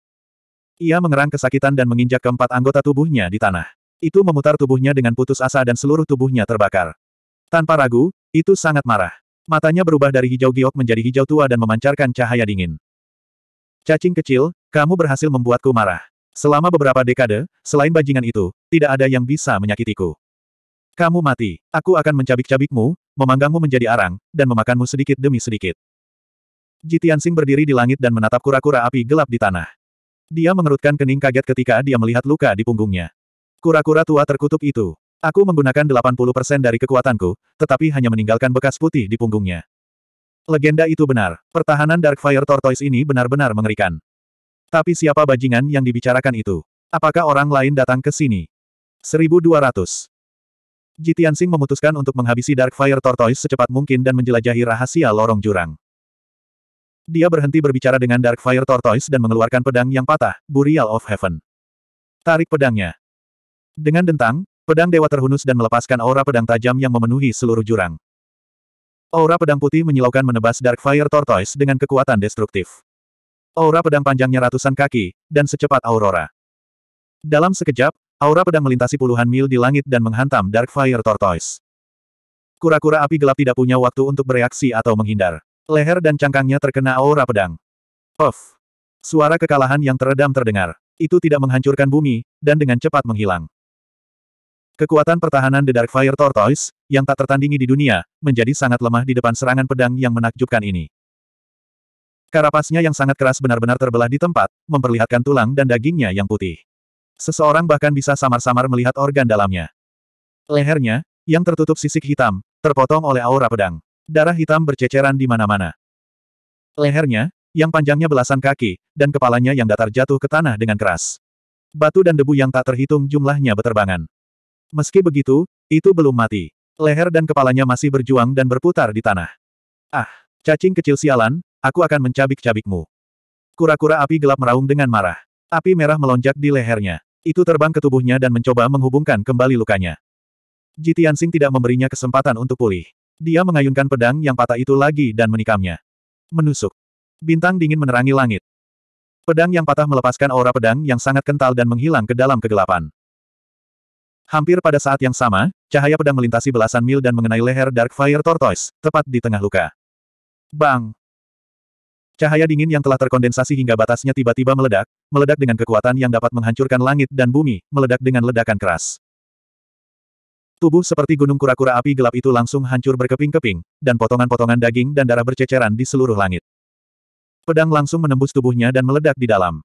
Ia mengerang kesakitan dan menginjak keempat anggota tubuhnya di tanah. Itu memutar tubuhnya dengan putus asa dan seluruh tubuhnya terbakar. Tanpa ragu, itu sangat marah. Matanya berubah dari hijau giok menjadi hijau tua dan memancarkan cahaya dingin. Cacing kecil, kamu berhasil membuatku marah. Selama beberapa dekade, selain bajingan itu, tidak ada yang bisa menyakitiku. Kamu mati, aku akan mencabik-cabikmu, memanggangmu menjadi arang, dan memakanmu sedikit demi sedikit. Jitiansing berdiri di langit dan menatap kura-kura api gelap di tanah. Dia mengerutkan kening kaget ketika dia melihat luka di punggungnya. Kura-kura tua terkutuk itu. Aku menggunakan 80% dari kekuatanku, tetapi hanya meninggalkan bekas putih di punggungnya. Legenda itu benar. Pertahanan Dark Fire Tortoise ini benar-benar mengerikan. Tapi siapa bajingan yang dibicarakan itu? Apakah orang lain datang ke sini? 1200. Jitian Sing memutuskan untuk menghabisi Darkfire Tortoise secepat mungkin dan menjelajahi rahasia lorong jurang. Dia berhenti berbicara dengan Darkfire Tortoise dan mengeluarkan pedang yang patah, Burial of Heaven. Tarik pedangnya. Dengan dentang, pedang dewa terhunus dan melepaskan aura pedang tajam yang memenuhi seluruh jurang. Aura pedang putih menyilaukan menebas Darkfire Tortoise dengan kekuatan destruktif. Aura pedang panjangnya ratusan kaki, dan secepat aurora. Dalam sekejap, Aura pedang melintasi puluhan mil di langit dan menghantam Darkfire Tortoise. Kura-kura api gelap tidak punya waktu untuk bereaksi atau menghindar. Leher dan cangkangnya terkena aura pedang. Puff! Suara kekalahan yang teredam terdengar. Itu tidak menghancurkan bumi, dan dengan cepat menghilang. Kekuatan pertahanan The Darkfire Tortoise, yang tak tertandingi di dunia, menjadi sangat lemah di depan serangan pedang yang menakjubkan ini. Karapasnya yang sangat keras benar-benar terbelah di tempat, memperlihatkan tulang dan dagingnya yang putih. Seseorang bahkan bisa samar-samar melihat organ dalamnya. Lehernya, yang tertutup sisik hitam, terpotong oleh aura pedang. Darah hitam berceceran di mana-mana. Lehernya, yang panjangnya belasan kaki, dan kepalanya yang datar jatuh ke tanah dengan keras. Batu dan debu yang tak terhitung jumlahnya beterbangan. Meski begitu, itu belum mati. Leher dan kepalanya masih berjuang dan berputar di tanah. Ah, cacing kecil sialan, aku akan mencabik-cabikmu. Kura-kura api gelap meraung dengan marah. Api merah melonjak di lehernya. Itu terbang ke tubuhnya dan mencoba menghubungkan kembali lukanya. Jitiansing tidak memberinya kesempatan untuk pulih. Dia mengayunkan pedang yang patah itu lagi dan menikamnya. Menusuk. Bintang dingin menerangi langit. Pedang yang patah melepaskan aura pedang yang sangat kental dan menghilang ke dalam kegelapan. Hampir pada saat yang sama, cahaya pedang melintasi belasan mil dan mengenai leher Dark Fire Tortoise, tepat di tengah luka. Bang! Cahaya dingin yang telah terkondensasi hingga batasnya tiba-tiba meledak, meledak dengan kekuatan yang dapat menghancurkan langit dan bumi, meledak dengan ledakan keras. Tubuh seperti gunung kura-kura api gelap itu langsung hancur berkeping-keping, dan potongan-potongan daging dan darah berceceran di seluruh langit. Pedang langsung menembus tubuhnya dan meledak di dalam.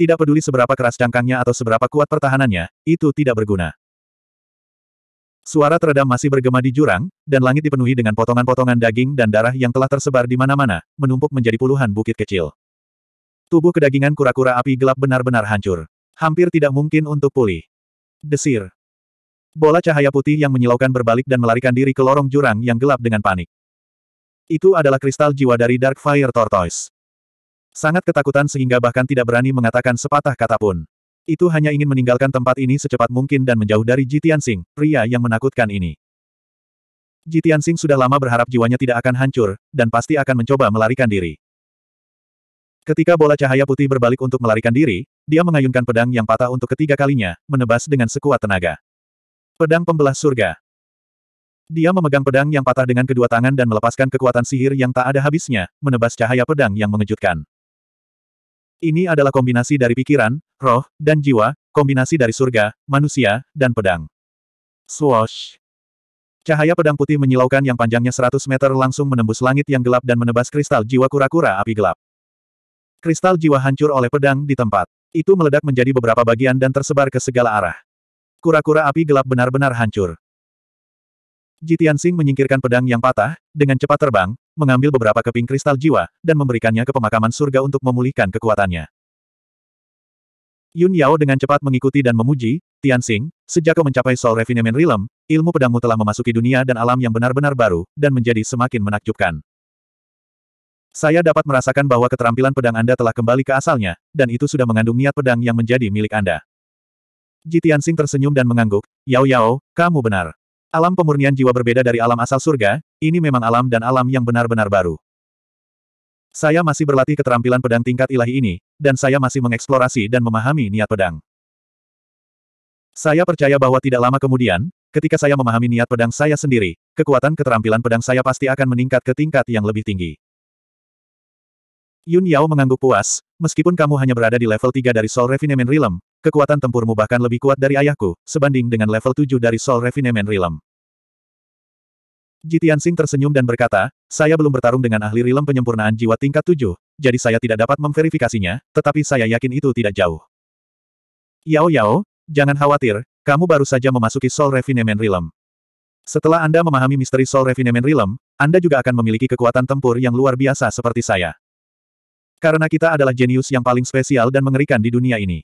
Tidak peduli seberapa keras cangkangnya atau seberapa kuat pertahanannya, itu tidak berguna. Suara teredam masih bergema di jurang, dan langit dipenuhi dengan potongan-potongan daging dan darah yang telah tersebar di mana-mana, menumpuk menjadi puluhan bukit kecil. Tubuh kedagingan kura-kura api gelap benar-benar hancur. Hampir tidak mungkin untuk pulih. Desir. Bola cahaya putih yang menyilaukan berbalik dan melarikan diri ke lorong jurang yang gelap dengan panik. Itu adalah kristal jiwa dari Dark Fire Tortoise. Sangat ketakutan sehingga bahkan tidak berani mengatakan sepatah kata pun. Itu hanya ingin meninggalkan tempat ini secepat mungkin dan menjauh dari Jitian Sing, pria yang menakutkan ini. Jitian Sing sudah lama berharap jiwanya tidak akan hancur, dan pasti akan mencoba melarikan diri. Ketika bola cahaya putih berbalik untuk melarikan diri, dia mengayunkan pedang yang patah untuk ketiga kalinya, menebas dengan sekuat tenaga. Pedang Pembelah Surga Dia memegang pedang yang patah dengan kedua tangan dan melepaskan kekuatan sihir yang tak ada habisnya, menebas cahaya pedang yang mengejutkan. Ini adalah kombinasi dari pikiran, roh, dan jiwa, kombinasi dari surga, manusia, dan pedang. Swoosh! Cahaya pedang putih menyilaukan yang panjangnya 100 meter langsung menembus langit yang gelap dan menebas kristal jiwa kura-kura api gelap. Kristal jiwa hancur oleh pedang di tempat. Itu meledak menjadi beberapa bagian dan tersebar ke segala arah. Kura-kura api gelap benar-benar hancur. Jitian Sing menyingkirkan pedang yang patah, dengan cepat terbang, mengambil beberapa keping kristal jiwa, dan memberikannya ke pemakaman surga untuk memulihkan kekuatannya. Yun Yao dengan cepat mengikuti dan memuji, Tianxing, sejak kau mencapai Soul Refinement Realm, ilmu pedangmu telah memasuki dunia dan alam yang benar-benar baru, dan menjadi semakin menakjubkan. Saya dapat merasakan bahwa keterampilan pedang Anda telah kembali ke asalnya, dan itu sudah mengandung niat pedang yang menjadi milik Anda. Ji Tian Xing tersenyum dan mengangguk, Yao Yao, kamu benar. Alam pemurnian jiwa berbeda dari alam asal surga, ini memang alam dan alam yang benar-benar baru. Saya masih berlatih keterampilan pedang tingkat ilahi ini, dan saya masih mengeksplorasi dan memahami niat pedang. Saya percaya bahwa tidak lama kemudian, ketika saya memahami niat pedang saya sendiri, kekuatan keterampilan pedang saya pasti akan meningkat ke tingkat yang lebih tinggi. Yun Yao mengangguk puas, meskipun kamu hanya berada di level 3 dari Soul Refinement Realm, Kekuatan tempurmu bahkan lebih kuat dari ayahku, sebanding dengan level 7 dari Soul Refinement Realm. Jitian Sing tersenyum dan berkata, saya belum bertarung dengan ahli realm penyempurnaan jiwa tingkat 7, jadi saya tidak dapat memverifikasinya, tetapi saya yakin itu tidak jauh. Yao Yao, jangan khawatir, kamu baru saja memasuki Soul Refinement Realm. Setelah Anda memahami misteri Soul Refinement Realm, Anda juga akan memiliki kekuatan tempur yang luar biasa seperti saya. Karena kita adalah jenius yang paling spesial dan mengerikan di dunia ini.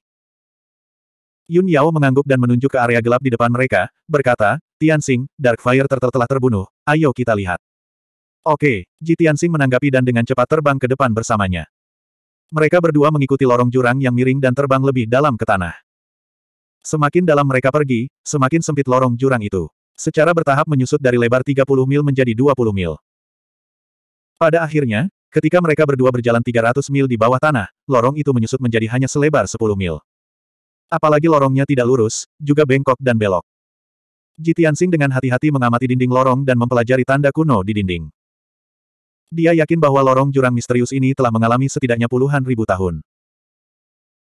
Yun Yao mengangguk dan menunjuk ke area gelap di depan mereka, berkata, Tianxing, Darkfire Turtle telah terbunuh, ayo kita lihat. Oke, Ji Xing menanggapi dan dengan cepat terbang ke depan bersamanya. Mereka berdua mengikuti lorong jurang yang miring dan terbang lebih dalam ke tanah. Semakin dalam mereka pergi, semakin sempit lorong jurang itu. Secara bertahap menyusut dari lebar 30 mil menjadi 20 mil. Pada akhirnya, ketika mereka berdua berjalan 300 mil di bawah tanah, lorong itu menyusut menjadi hanya selebar 10 mil. Apalagi lorongnya tidak lurus, juga bengkok dan belok. Jitiansing dengan hati-hati mengamati dinding lorong dan mempelajari tanda kuno di dinding. Dia yakin bahwa lorong jurang misterius ini telah mengalami setidaknya puluhan ribu tahun.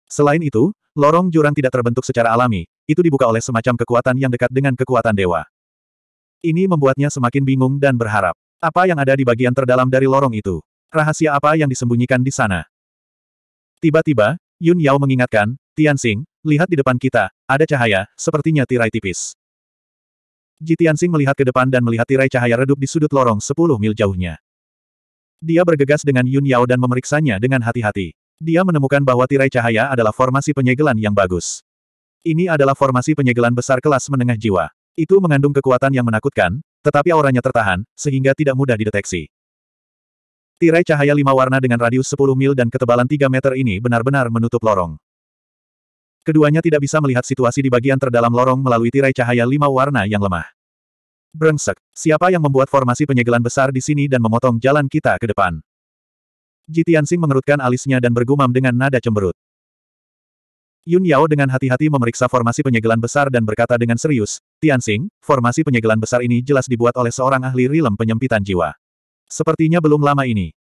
Selain itu, lorong jurang tidak terbentuk secara alami, itu dibuka oleh semacam kekuatan yang dekat dengan kekuatan dewa. Ini membuatnya semakin bingung dan berharap. Apa yang ada di bagian terdalam dari lorong itu? Rahasia apa yang disembunyikan di sana? Tiba-tiba, Yun Yao mengingatkan, Tianxing, lihat di depan kita, ada cahaya, sepertinya tirai tipis. Ji Tianxing melihat ke depan dan melihat tirai cahaya redup di sudut lorong 10 mil jauhnya. Dia bergegas dengan Yun Yao dan memeriksanya dengan hati-hati. Dia menemukan bahwa tirai cahaya adalah formasi penyegelan yang bagus. Ini adalah formasi penyegelan besar kelas menengah jiwa. Itu mengandung kekuatan yang menakutkan, tetapi auranya tertahan, sehingga tidak mudah dideteksi. Tirai cahaya lima warna dengan radius 10 mil dan ketebalan 3 meter ini benar-benar menutup lorong. Keduanya tidak bisa melihat situasi di bagian terdalam lorong melalui tirai cahaya lima warna yang lemah. Brengsek, siapa yang membuat formasi penyegelan besar di sini dan memotong jalan kita ke depan? Jitiansing mengerutkan alisnya dan bergumam dengan nada cemberut. Yun Yao dengan hati-hati memeriksa formasi penyegelan besar dan berkata dengan serius, Tianxing, formasi penyegelan besar ini jelas dibuat oleh seorang ahli rilem penyempitan jiwa. Sepertinya belum lama ini,